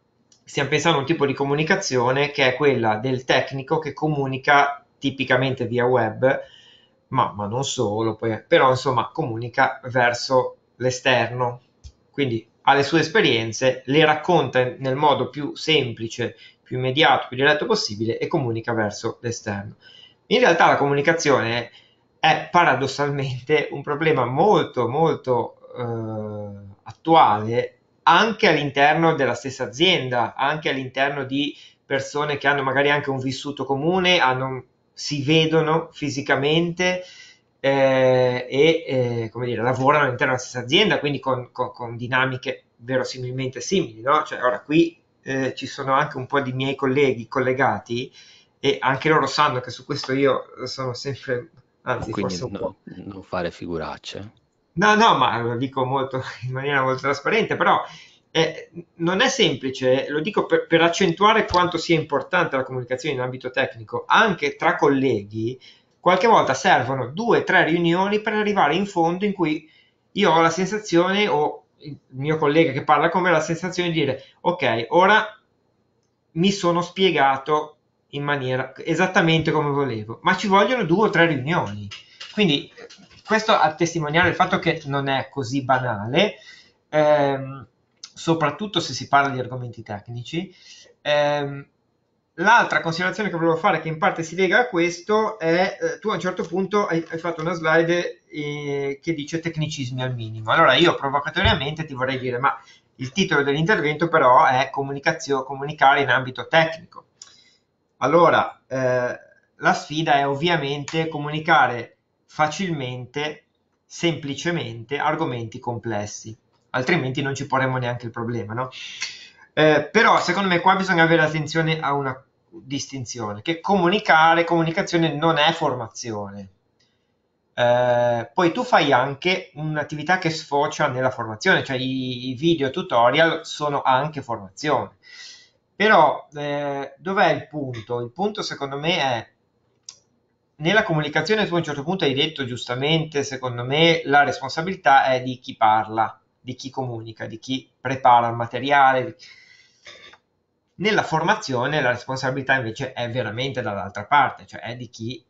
stiamo pensando a un tipo di comunicazione che è quella del tecnico che comunica tipicamente via web, ma, ma non solo, poi, però insomma comunica verso l'esterno, quindi ha le sue esperienze, le racconta nel modo più semplice, più immediato, più diretto possibile e comunica verso l'esterno. In realtà la comunicazione è paradossalmente un problema molto molto eh, attuale anche all'interno della stessa azienda, anche all'interno di persone che hanno magari anche un vissuto comune, hanno, si vedono fisicamente eh, e eh, come dire, lavorano all'interno della stessa azienda, quindi con, con, con dinamiche verosimilmente simili. No? Cioè, ora qui eh, ci sono anche un po' di miei colleghi collegati e anche loro sanno che su questo io sono sempre, anzi, quindi forse un no, po'. non fare figuracce. No, no, ma lo dico molto, <laughs> in maniera molto trasparente, però eh, non è semplice, lo dico per, per, accentuare quanto sia importante la comunicazione in ambito tecnico, anche tra colleghi, qualche volta servono due o tre riunioni per arrivare in fondo in cui io ho la sensazione, o il mio collega che parla con me, ha la sensazione di dire, ok, ora mi sono spiegato in maniera esattamente come volevo, ma ci vogliono due o tre riunioni. Quindi questo a testimoniare il fatto che non è così banale, ehm, soprattutto se si parla di argomenti tecnici. Ehm, l'altra considerazione che volevo fare, che in parte si lega a questo, è eh, tu a un certo punto hai, hai fatto una slide eh, che dice tecnicismi al minimo. Allora io provocatoriamente ti vorrei dire, ma il titolo dell'intervento però è comunicare in ambito tecnico. Allora, eh, la sfida è ovviamente comunicare facilmente, semplicemente argomenti complessi, altrimenti non ci porremmo neanche il problema, no? Eh, però secondo me qua bisogna avere attenzione a una distinzione, che comunicare, comunicazione non è formazione. Eh, poi tu fai anche un'attività che sfocia nella formazione, cioè i, i video tutorial sono anche formazione. Però eh, dov'è il punto? Il punto secondo me è nella comunicazione tu a un certo punto hai detto giustamente, secondo me, la responsabilità è di chi parla, di chi comunica, di chi prepara il materiale. Nella formazione la responsabilità invece è veramente dall'altra parte, cioè è di chi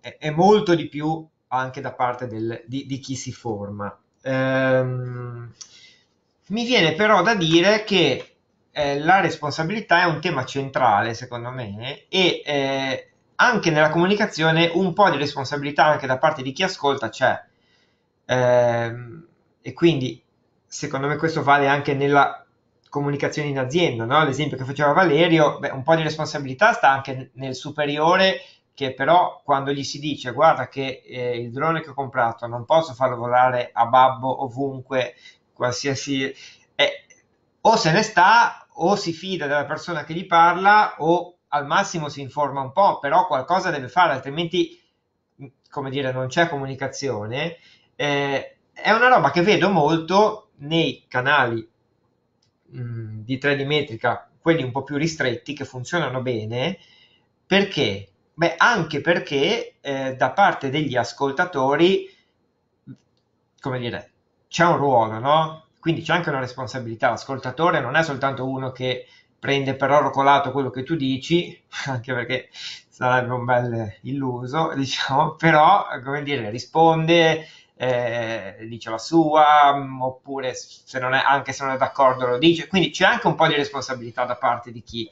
è, molto di più anche da parte del, di, di, chi si forma. Ehm, mi viene però da dire che eh, la responsabilità è un tema centrale, secondo me, e eh, anche nella comunicazione un po' di responsabilità anche da parte di chi ascolta c'è. Eh, e quindi secondo me questo vale anche nella comunicazione in azienda, no? l'esempio che faceva Valerio, beh, un po' di responsabilità sta anche nel superiore che però quando gli si dice guarda che eh, il drone che ho comprato non posso farlo volare a babbo ovunque, qualsiasi... Eh, o se ne sta o si fida della persona che gli parla o al massimo si informa un po', però qualcosa deve fare, altrimenti, mm, come dire, non c'è comunicazione. Eh, è una roba che vedo molto nei canali mh, mm, di tradimetrica, quelli un po' più ristretti, che funzionano bene, perché? Beh, anche perché eh, da parte degli ascoltatori, come dire, c'è un ruolo, no? Quindi c'è anche una responsabilità. L'ascoltatore non è soltanto uno che prende per oro colato quello che tu dici, <laughs> anche perché sarebbe un bel illuso, <laughs> diciamo, però, come dire, risponde, eh, dice la sua, oppure se non è, anche se non è d'accordo lo dice, quindi c'è anche un po' di responsabilità da parte di chi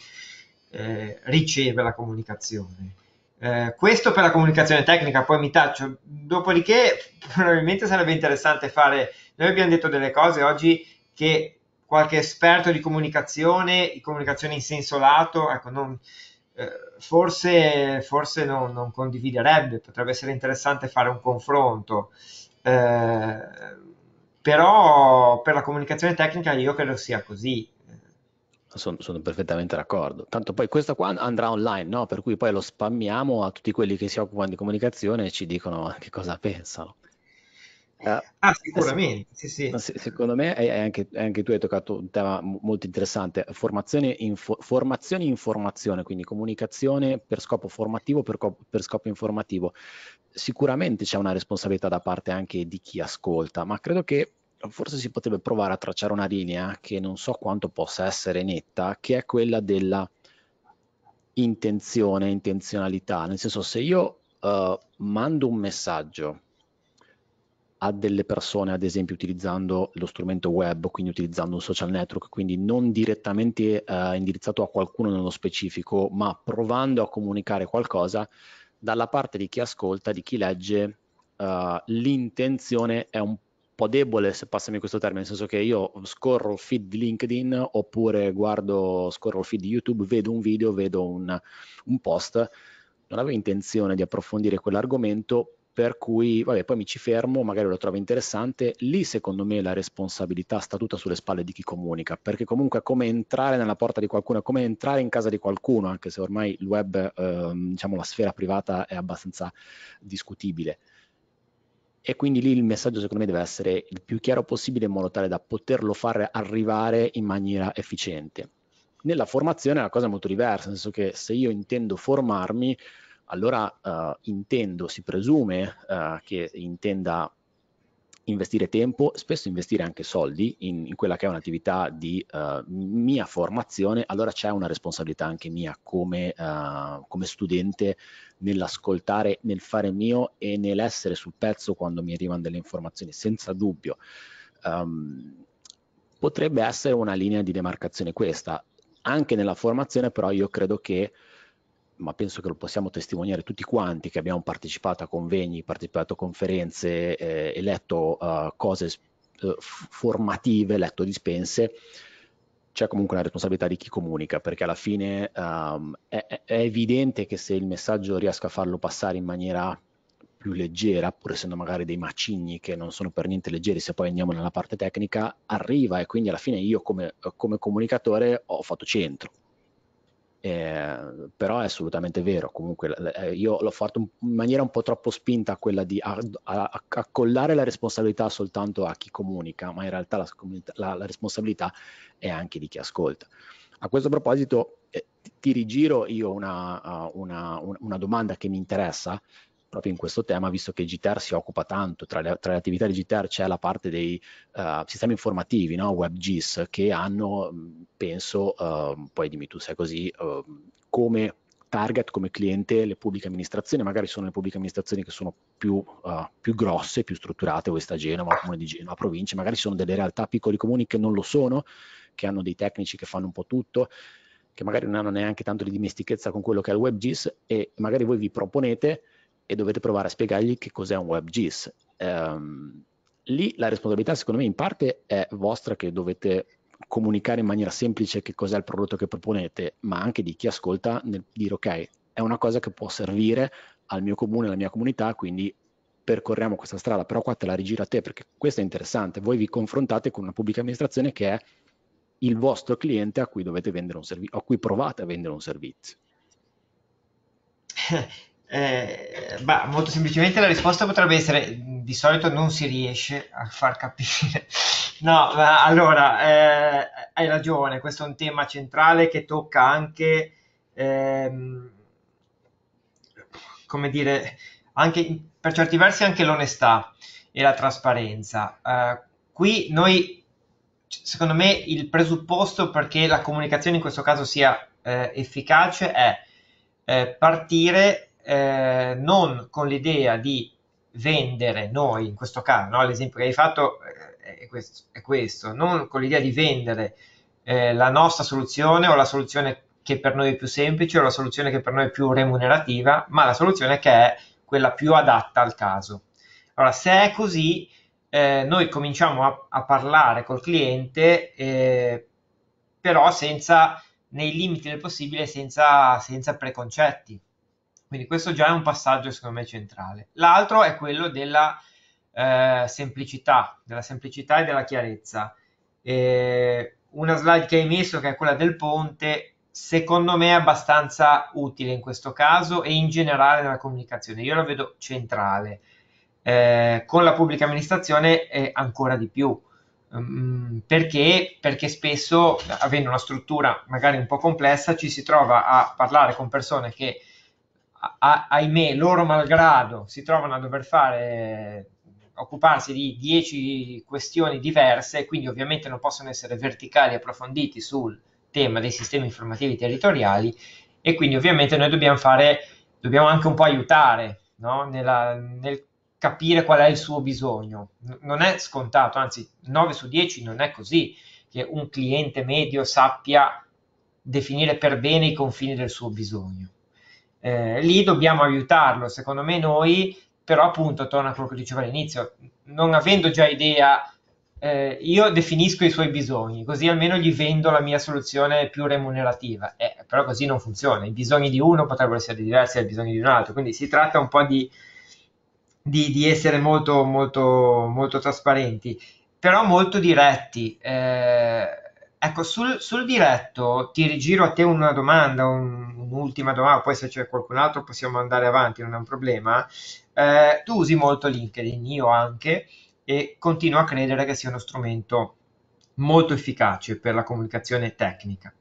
eh, riceve la comunicazione. Eh, questo per la comunicazione tecnica, poi mi taccio. Dopodiché, <laughs> probabilmente sarebbe interessante fare. Noi abbiamo detto delle cose oggi che qualche esperto di comunicazione, di comunicazione in senso lato, ecco, non, eh, forse, forse non, non, condividerebbe, potrebbe essere interessante fare un confronto. Eh, però per la comunicazione tecnica io credo sia così. Sono, sono, perfettamente d'accordo. Tanto poi questo qua andrà online, no? per cui poi lo spammiamo a tutti quelli che si occupano di comunicazione e ci dicono che cosa pensano. Eh, ah, ah sicuramente, sì, sì. secondo me eh, anche, anche, tu hai toccato un tema molto interessante, formazione, in, formazione informazione, quindi comunicazione per scopo formativo, per, per scopo informativo. Sicuramente c'è una responsabilità da parte anche di chi ascolta, ma credo che forse si potrebbe provare a tracciare una linea che non so quanto possa essere netta, che è quella della intenzione, intenzionalità, nel senso se io uh, mando un messaggio a delle persone, ad esempio utilizzando lo strumento web, quindi utilizzando un social network, quindi non direttamente eh, indirizzato a qualcuno nello specifico, ma provando a comunicare qualcosa dalla parte di chi ascolta, di chi legge, eh, l'intenzione è un po' debole, se passami questo termine, nel senso che io scorro il feed di LinkedIn oppure guardo, scorro il feed di YouTube, vedo un video, vedo un, un post, non avevo intenzione di approfondire quell'argomento, per cui vabbè, poi mi ci fermo, magari lo trovo interessante, lì secondo me la responsabilità sta tutta sulle spalle di chi comunica, perché comunque è come entrare nella porta di qualcuno, è come entrare in casa di qualcuno, anche se ormai il web, eh, diciamo la sfera privata è abbastanza discutibile. E quindi lì il messaggio secondo me deve essere il più chiaro possibile in modo tale da poterlo fare arrivare in maniera efficiente. Nella formazione la cosa è molto diversa, nel senso che se io intendo formarmi, allora eh, intendo, si presume eh, che intenda investire tempo, spesso investire anche soldi in, in quella che è un'attività di uh, mia formazione, allora c'è una responsabilità anche mia come, uh, come studente nell'ascoltare, nel fare mio e nell'essere sul pezzo quando mi arrivano delle informazioni, senza dubbio. Um, potrebbe essere una linea di demarcazione questa. Anche nella formazione però io credo che ma penso che lo possiamo testimoniare tutti quanti che abbiamo partecipato a convegni, partecipato a conferenze eh, e letto uh, cose uh, formative, letto dispense, c'è comunque una responsabilità di chi comunica, perché alla fine um, è, è, evidente che se il messaggio riesco a farlo passare in maniera più leggera, pur essendo magari dei macigni che non sono per niente leggeri, se poi andiamo nella parte tecnica, arriva e quindi alla fine io come, come comunicatore ho fatto centro eh, però è assolutamente vero, comunque eh, io l'ho fatto in maniera un po' troppo spinta quella di a, a, accollare la responsabilità soltanto a chi comunica, ma in realtà la, la, la responsabilità è anche di chi ascolta. A questo proposito eh, ti rigiro io una, uh, una, una, domanda che mi interessa, proprio in questo tema, visto che GTR si occupa tanto, tra le, tra le attività di GTR c'è la parte dei uh, sistemi informativi, no? WebGIS, che hanno, mm, penso, uh, poi dimmi tu se è così, uh, come target, come cliente le pubbliche amministrazioni, magari sono le pubbliche amministrazioni che sono più, eh, più grosse, più strutturate, questa Genova, Comune di Genova, province, magari sono delle realtà, piccoli comuni che non lo sono, che hanno dei tecnici che fanno un po' tutto, che magari non hanno neanche tanto di dimestichezza con quello che è il WebGIS e magari voi vi proponete e dovete provare a spiegargli che cos'è un WebGIS. Um, lì la responsabilità secondo me in parte è vostra che dovete comunicare in maniera semplice che cos'è il prodotto che proponete, ma anche di chi ascolta nel dire ok, è una cosa che può servire al mio comune, alla mia comunità, quindi percorriamo questa strada, però qua te la rigira a te perché questo è interessante, voi vi confrontate con una pubblica amministrazione che è il vostro cliente a cui dovete vendere un servizio, a cui provate a vendere un servizio. <laughs> Eh, bah, molto semplicemente la risposta potrebbe essere di solito non si riesce a far capire. <laughs> No, ma allora eh, hai ragione, questo è un tema centrale che tocca anche, ehm, come dire, anche, per certi versi anche l'onestà e la trasparenza. Eh, qui noi, secondo me, il presupposto perché la comunicazione in questo caso sia eh, efficace è eh, partire eh, non con l'idea di vendere noi, in questo caso, no? l'esempio che hai fatto eh, è questo, è questo, non con l'idea di vendere eh, la nostra soluzione o la soluzione che per noi è più semplice o la soluzione che per noi è più remunerativa, ma la soluzione che è quella più adatta al caso. Allora, se è così, eh, noi cominciamo a, a, parlare col cliente, eh, però senza, nei limiti del possibile, senza, senza preconcetti. Quindi questo già è un passaggio secondo me centrale. L'altro è quello della eh, semplicità, della semplicità e della chiarezza. Eh, una slide che hai messo, che è quella del ponte, secondo me è abbastanza utile in questo caso e in generale nella comunicazione. Io la vedo centrale. Eh, con la pubblica amministrazione eh, ancora di più. Um, perché? Perché spesso, avendo una struttura magari un po' complessa, ci si trova a parlare con persone che ahimè, loro malgrado si trovano a dover fare occuparsi di 10 questioni diverse, quindi ovviamente non possono essere verticali e approfonditi sul tema dei sistemi informativi territoriali e quindi ovviamente noi dobbiamo fare, dobbiamo anche un po' aiutare no? Nella, nel capire qual è il suo bisogno. non è scontato, anzi 9 su 10 non è così che un cliente medio sappia definire per bene i confini del suo bisogno. Eh, lì dobbiamo aiutarlo, secondo me noi, però appunto, torna a quello che dicevo all'inizio, non avendo già idea, eh, io definisco i suoi bisogni, così almeno gli vendo la mia soluzione più remunerativa, eh, però così non funziona, i bisogni di uno potrebbero essere diversi dai bisogni di un altro, quindi si tratta un po' di, di, di essere molto, molto, molto trasparenti, però molto diretti. Eh, ecco, sul, sul, diretto ti rigiro a te una domanda, un, un'ultima domanda, poi se c'è qualcun altro possiamo andare avanti, non è un problema. Eh, tu usi molto LinkedIn, io anche, e continuo a credere che sia uno strumento molto efficace per la comunicazione tecnica.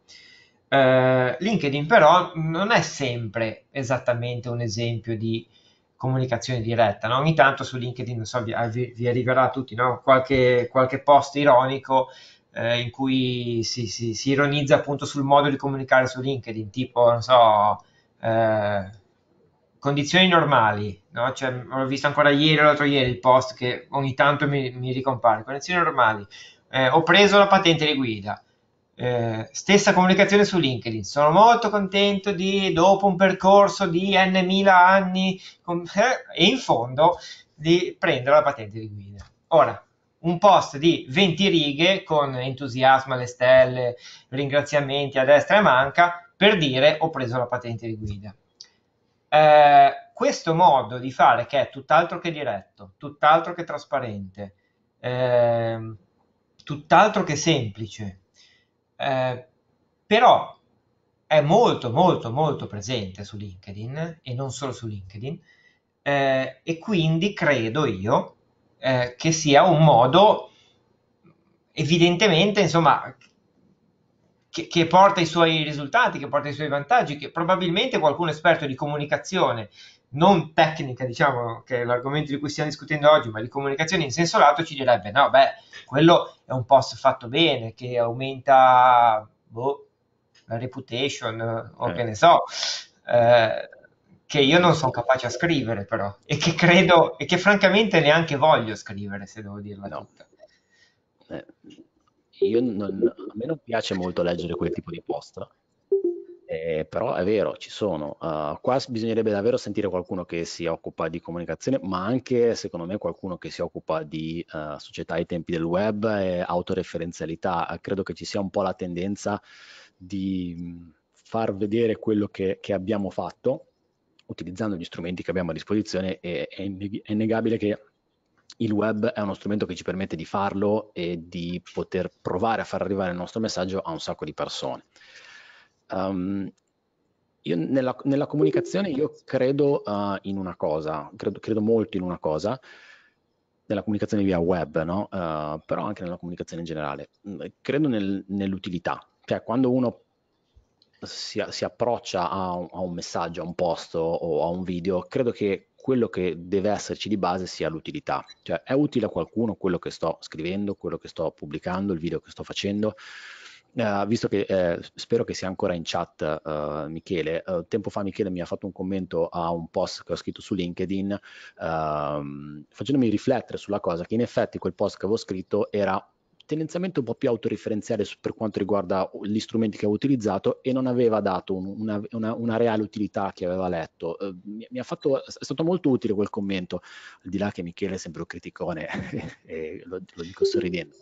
Eh, LinkedIn però non è sempre esattamente un esempio di comunicazione diretta, no? ogni tanto su LinkedIn, non so, vi, vi arriverà a tutti no? qualche, qualche post ironico eh, in cui si, si, si, ironizza appunto sul modo di comunicare su LinkedIn, tipo, non so, eh, condizioni normali, no? cioè, ho visto ancora ieri o l'altro ieri il post che ogni tanto mi, mi ricompare, condizioni normali, eh, ho preso la patente di guida, eh, stessa comunicazione su LinkedIn, sono molto contento di, dopo un percorso di n mila anni, con, eh, e in fondo di prendere la patente di guida. Ora, un post di 20 righe con entusiasmo alle stelle, ringraziamenti a destra e manca per dire ho preso la patente di guida. Eh, questo modo di fare che è tutt'altro che diretto, tutt'altro che trasparente, eh, tutt'altro che semplice, eh, però è molto molto molto presente su LinkedIn e non solo su LinkedIn eh, e quindi credo io eh, che sia un modo evidentemente insomma che, che, porta i suoi risultati, che porta i suoi vantaggi, che probabilmente qualcuno esperto di comunicazione, non tecnica, diciamo, che è l'argomento di cui stiamo discutendo oggi, ma di comunicazione in senso lato, ci direbbe: no, beh, quello è un post fatto bene che aumenta boh, la reputation, o eh. che ne so. Eh, che io non sono capace a scrivere però e che credo e che francamente neanche voglio scrivere se devo dirla no. tutta. Eh, io non, a me non piace molto leggere quel tipo di post, eh, però è vero, ci sono. Uh, qua bisognerebbe davvero sentire qualcuno che si occupa di comunicazione, ma anche secondo me qualcuno che si occupa di uh, società ai tempi del web e autoreferenzialità. Uh, credo che ci sia un po' la tendenza di mm, far vedere quello che, che abbiamo fatto utilizzando gli strumenti che abbiamo a disposizione è, è innegabile che il web è uno strumento che ci permette di farlo e di poter provare a far arrivare il nostro messaggio a un sacco di persone. Um, nella, nella, comunicazione io credo uh, in una cosa, credo, credo, molto in una cosa, nella comunicazione via web, no? uh, però anche nella comunicazione in generale, mm, credo nel, nell'utilità, cioè quando uno si, si approccia a un, a un messaggio, a un post o a un video, credo che quello che deve esserci di base sia l'utilità, cioè è utile a qualcuno quello che sto scrivendo, quello che sto pubblicando, il video che sto facendo. Eh, visto che eh, spero che sia ancora in chat eh, Michele, eh, tempo fa Michele mi ha fatto un commento a un post che ho scritto su LinkedIn ehm, facendomi riflettere sulla cosa che in effetti quel post che avevo scritto era tendenzialmente un po' più autoreferenziale per quanto riguarda gli strumenti che aveva utilizzato e non aveva dato un, una, una, una, reale utilità che aveva letto. Eh, mi, mi fatto, è stato molto utile quel commento, al di là che Michele è sempre un criticone, <laughs> e lo, lo, dico sorridendo.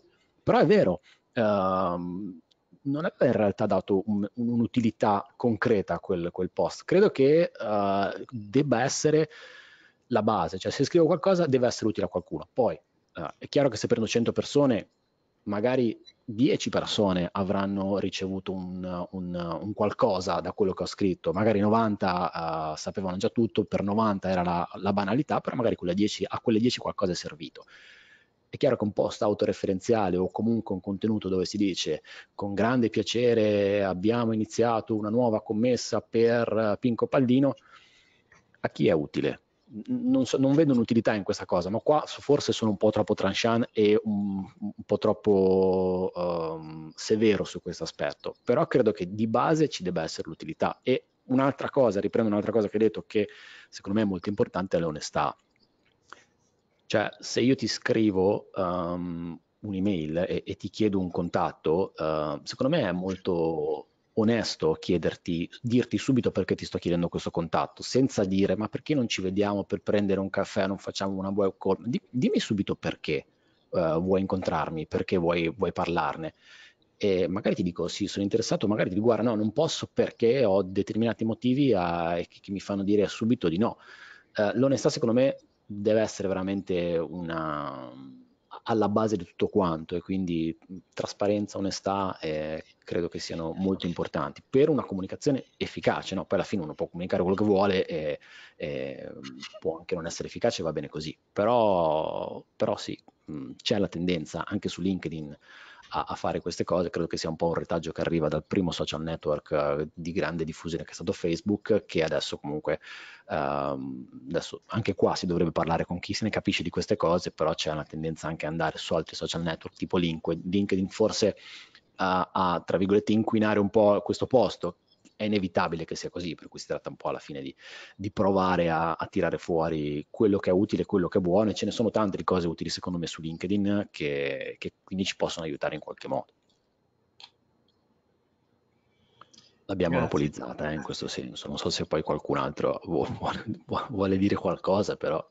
Però è vero, ehm, non aveva in realtà dato un, un'utilità concreta a quel, quel post. Credo che uh, debba essere la base, cioè se scrivo qualcosa deve essere utile a qualcuno. Poi uh, è chiaro che se prendo 100 persone magari 10 persone avranno ricevuto un, un, un, qualcosa da quello che ho scritto, magari 90 uh, eh, sapevano già tutto, per 90 era la, la banalità, però magari quelle 10, a quelle 10 qualcosa è servito. È chiaro che un post autoreferenziale o comunque un contenuto dove si dice con grande piacere abbiamo iniziato una nuova commessa per eh, Pinco Pallino, a chi è utile? non, so, non, vedo un'utilità in questa cosa, ma qua forse sono un po' troppo tranchant e un, un po' troppo um, severo su questo aspetto, però credo che di base ci debba essere l'utilità. E un'altra cosa, riprendo un'altra cosa che hai detto, che secondo me è molto importante, è l'onestà. Cioè, se io ti scrivo um, un'email e, e, ti chiedo un contatto, uh, secondo me è molto onesto chiederti, dirti subito perché ti sto chiedendo questo contatto, senza dire ma perché non ci vediamo per prendere un caffè, non facciamo una web call, Di, dimmi subito perché uh, vuoi incontrarmi, perché vuoi, vuoi, parlarne. E magari ti dico sì, sono interessato, magari ti dico guarda no, non posso perché ho determinati motivi a, che, che, mi fanno dire subito di no. Uh, l'onestà secondo me deve essere veramente una alla base di tutto quanto e quindi trasparenza, onestà eh, credo che siano molto importanti per una comunicazione efficace, no? poi alla fine uno può comunicare quello che vuole e, e può anche non essere efficace, va bene così, però, però sì, mh, c'è la tendenza anche su LinkedIn a, a, fare queste cose, credo che sia un po' un retaggio che arriva dal primo social network eh, di grande diffusione che è stato Facebook, che adesso comunque, ehm, adesso anche qua si dovrebbe parlare con chi se ne capisce di queste cose, però c'è una tendenza anche ad andare su altri social network tipo LinkedIn, LinkedIn forse a, eh, a, tra virgolette inquinare un po' questo posto è inevitabile che sia così, per cui si tratta un po' alla fine di, di provare a, a, tirare fuori quello che è utile, quello che è buono, e ce ne sono tante di cose utili secondo me su LinkedIn che, che quindi ci possono aiutare in qualche modo. l'abbiamo Grazie. monopolizzata eh, in questo senso. Non so se poi qualcun altro <laughs> vuole, vuole dire qualcosa, però.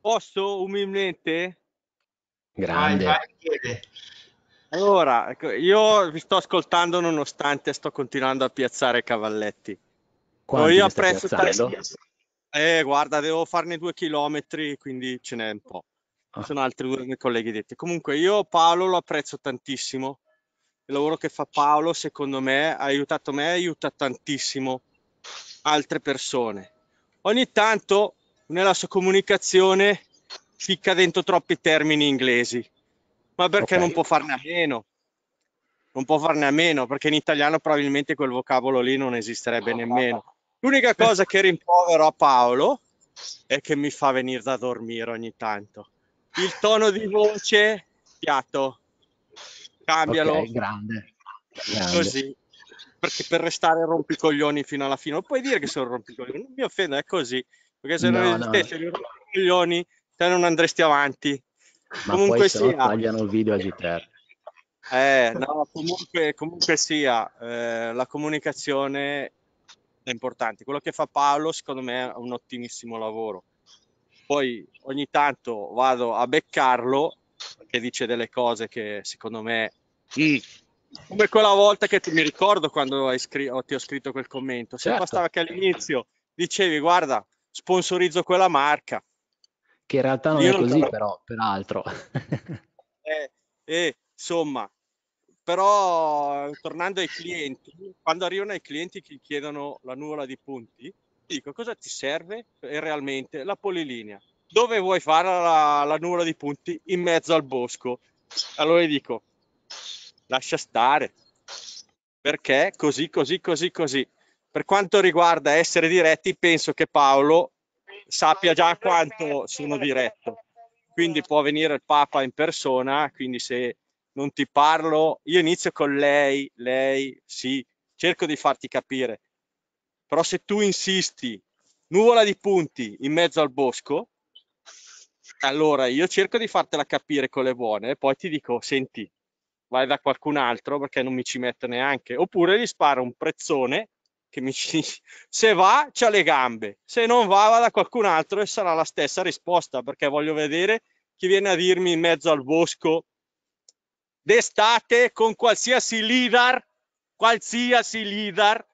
Posso umilmente? Grande. allora, ecco, io vi sto ascoltando nonostante sto continuando a piazzare cavalletti. Quanti io apprezzo tale... Eh, guarda, devo farne due chilometri, quindi ce n'è un po'. Ah. Sono altri due miei colleghi detti. Comunque, io Paolo lo apprezzo tantissimo. Il lavoro che fa Paolo, secondo me, ha aiutato me, aiuta tantissimo altre persone. Ogni tanto, nella sua comunicazione, ficca dentro troppi termini inglesi, ma perché okay. non può farne a meno? Non può farne a meno perché in italiano probabilmente quel vocabolo lì non esisterebbe nemmeno. L'unica <laughs> cosa che rimprovero a Paolo è che mi fa venire da dormire ogni tanto. Il tono di voce piatto, cambialo. Okay, grande, grande. Così perché per restare rompicoglioni fino alla fine. Non puoi dire che sono rompicoglioni, non mi offendo, è così. Perché se no, non esistessero no. rompicoglioni te non andresti avanti. Ma comunque poi sia... tagliano il video a GTR. Eh, no, comunque, comunque sia, eh, la comunicazione è importante. Quello che fa Paolo, secondo me, è un ottimissimo lavoro. Poi ogni tanto vado a beccarlo che dice delle cose che secondo me mm. come quella volta che ti, mi ricordo quando hai scri- oh, ti ho scritto quel commento se certo. bastava che all'inizio dicevi guarda sponsorizzo quella marca che in realtà non Io è non così, però, peraltro. <laughs> eh, eh, insomma, però tornando ai clienti, quando arrivano i clienti che chiedono la nuvola di punti, dico cosa ti serve eh, realmente la polilinea? Dove vuoi fare la, la nuvola di punti? In mezzo al bosco. Allora dico, lascia stare, perché così, così, così, così. Per quanto riguarda essere diretti, penso che Paolo sappia già quanto sono diretto. Quindi può venire il Papa in persona, quindi se non ti parlo, io inizio con lei, lei, sì, cerco di farti capire. Però se tu insisti, nuvola di punti in mezzo al bosco, allora io cerco di fartela capire con le buone, e poi ti dico, senti, vai da qualcun altro perché non mi ci metto neanche, oppure gli sparo un prezzone che mi ci se va c'ha le gambe, se non va va da qualcun altro e sarà la stessa risposta perché voglio vedere chi viene a dirmi in mezzo al bosco d'estate con qualsiasi leader, qualsiasi leader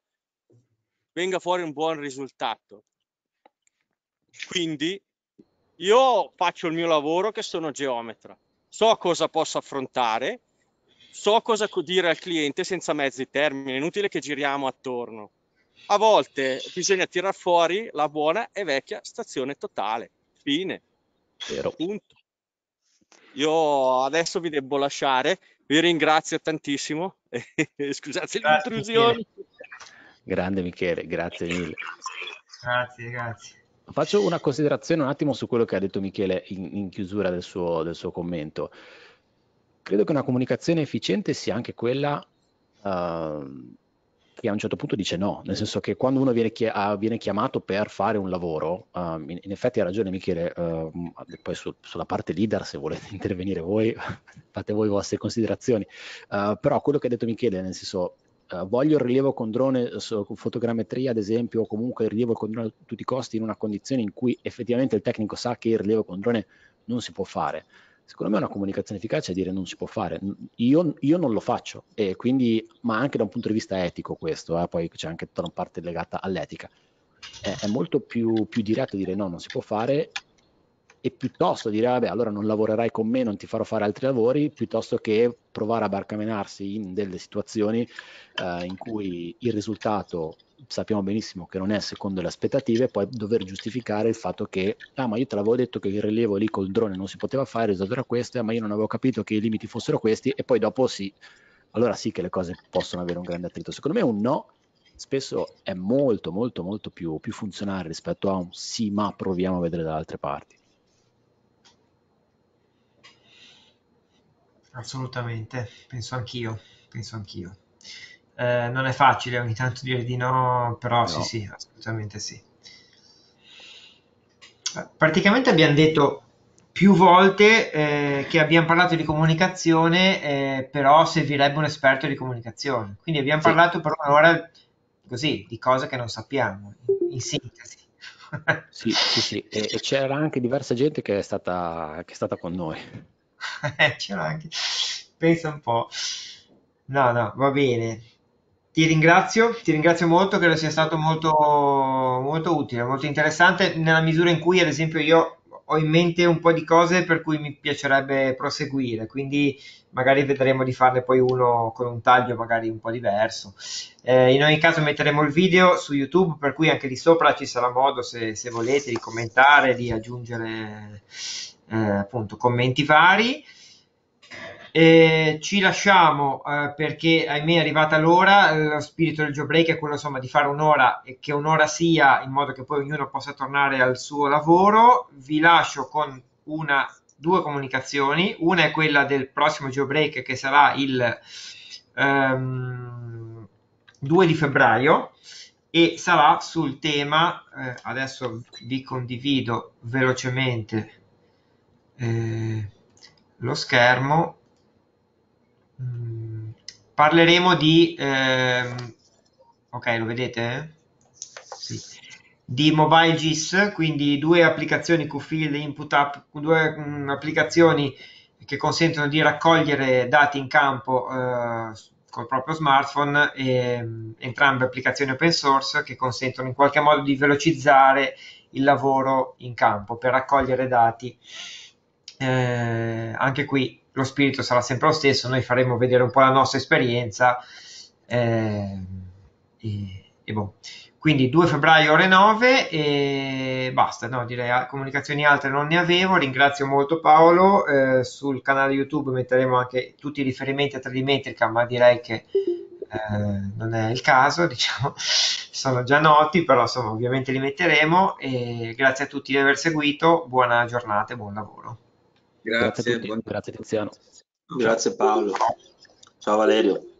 venga fuori un buon risultato. Quindi io faccio il mio lavoro che sono geometra, so cosa posso affrontare, so cosa dire al cliente senza mezzi termini, è inutile che giriamo attorno a volte bisogna tirar fuori la buona e vecchia stazione totale. Fine. Vero. Punto. Io adesso vi devo lasciare, vi ringrazio tantissimo. <laughs> Scusate le intrusioni. Grande Michele, grazie mille. Grazie, grazie. Faccio una considerazione un attimo su quello che ha detto Michele in, in chiusura del suo, del suo, commento. Credo che una comunicazione efficiente sia anche quella uh, che a un certo punto dice no, nel senso che quando uno ah, viene, chiamato per fare un lavoro, um, in, effetti ha ragione Michele, um, poi su, sulla parte leader se volete <laughs> intervenire voi, <laughs> fate voi le vostre considerazioni, uh, però quello che ha detto Michele, nel senso Uh, voglio il rilievo con drone, so, con fotogrammetria ad esempio, o comunque il rilievo con drone a tutti i costi in una condizione in cui effettivamente il tecnico sa che il rilievo con drone non si può fare secondo me una comunicazione efficace è dire non si può fare, io, io non lo faccio, e quindi, ma anche da un punto di vista etico questo, eh, poi c'è anche tutta una parte legata all'etica, è, è molto più, più diretto dire no, non si può fare e piuttosto dire vabbè allora non lavorerai con me, non ti farò fare altri lavori, piuttosto che provare a barcamenarsi in delle situazioni eh, in cui il risultato sappiamo benissimo che non è secondo le aspettative, e poi dover giustificare il fatto che, ah ma io te l'avevo detto che il rilievo lì col drone non si poteva fare, il risultato era questo, ma io non avevo capito che i limiti fossero questi, e poi dopo sì, allora sì che le cose possono avere un grande attrito. Secondo me un no spesso è molto molto molto più, più funzionale rispetto a un sì ma proviamo a vedere da altre parti. Assolutamente, penso anch'io, penso anch'io. Eh, non è facile ogni tanto dire di no, però sì, sì, assolutamente sì. Eh, praticamente abbiamo detto più volte eh, che abbiamo parlato di comunicazione, eh, però servirebbe un esperto di comunicazione. Quindi abbiamo parlato per un'ora così di cose che non sappiamo, in, in sintesi. sì, sì, sì. E, e c'era anche diversa gente che è stata, che è stata con noi. <laughs> Eh, c'era anche... Pensa un po'. No, no, va bene. Ti ringrazio, ti ringrazio molto, credo sia stato molto, molto utile, molto interessante, nella misura in cui, ad esempio, io ho in mente un po' di cose per cui mi piacerebbe proseguire, quindi magari vedremo di farne poi uno con un taglio magari un po' diverso. Eh, in ogni caso metteremo il video su YouTube, per cui anche lì sopra ci sarà modo, se, se volete, di commentare, di aggiungere eh, appunto commenti vari. Eh, ci lasciamo eh, perché ahimè è arrivata l'ora, eh, lo spirito del Break è quello insomma di fare un'ora e che un'ora sia in modo che poi ognuno possa tornare al suo lavoro. Vi lascio con una, due comunicazioni, una è quella del prossimo Break che sarà il ehm, 2 di febbraio e sarà sul tema, eh, adesso vi condivido velocemente eh, lo schermo mm, parleremo di ehm, ok lo vedete? Sì. di mobile GIS quindi due applicazioni QField input app due mh, mm, applicazioni che consentono di raccogliere dati in campo eh, col proprio smartphone e, mm, entrambe applicazioni open source che consentono in qualche modo di velocizzare il lavoro in campo per raccogliere dati eh, anche qui lo spirito sarà sempre lo stesso, noi faremo vedere un po' la nostra esperienza. Eh, e, e boh. Quindi 2 febbraio ore 9 e basta, no, direi comunicazioni altre non ne avevo, ringrazio molto Paolo, eh, sul canale YouTube metteremo anche tutti i riferimenti a Tradimetrica, ma direi che eh, non è il caso, <laughs> diciamo, sono già noti, però insomma ovviamente li metteremo e grazie a tutti di aver seguito, buona giornata e buon lavoro. Grazie, grazie, buon... grazie Tiziano. Grazie Paolo. Ciao Valerio.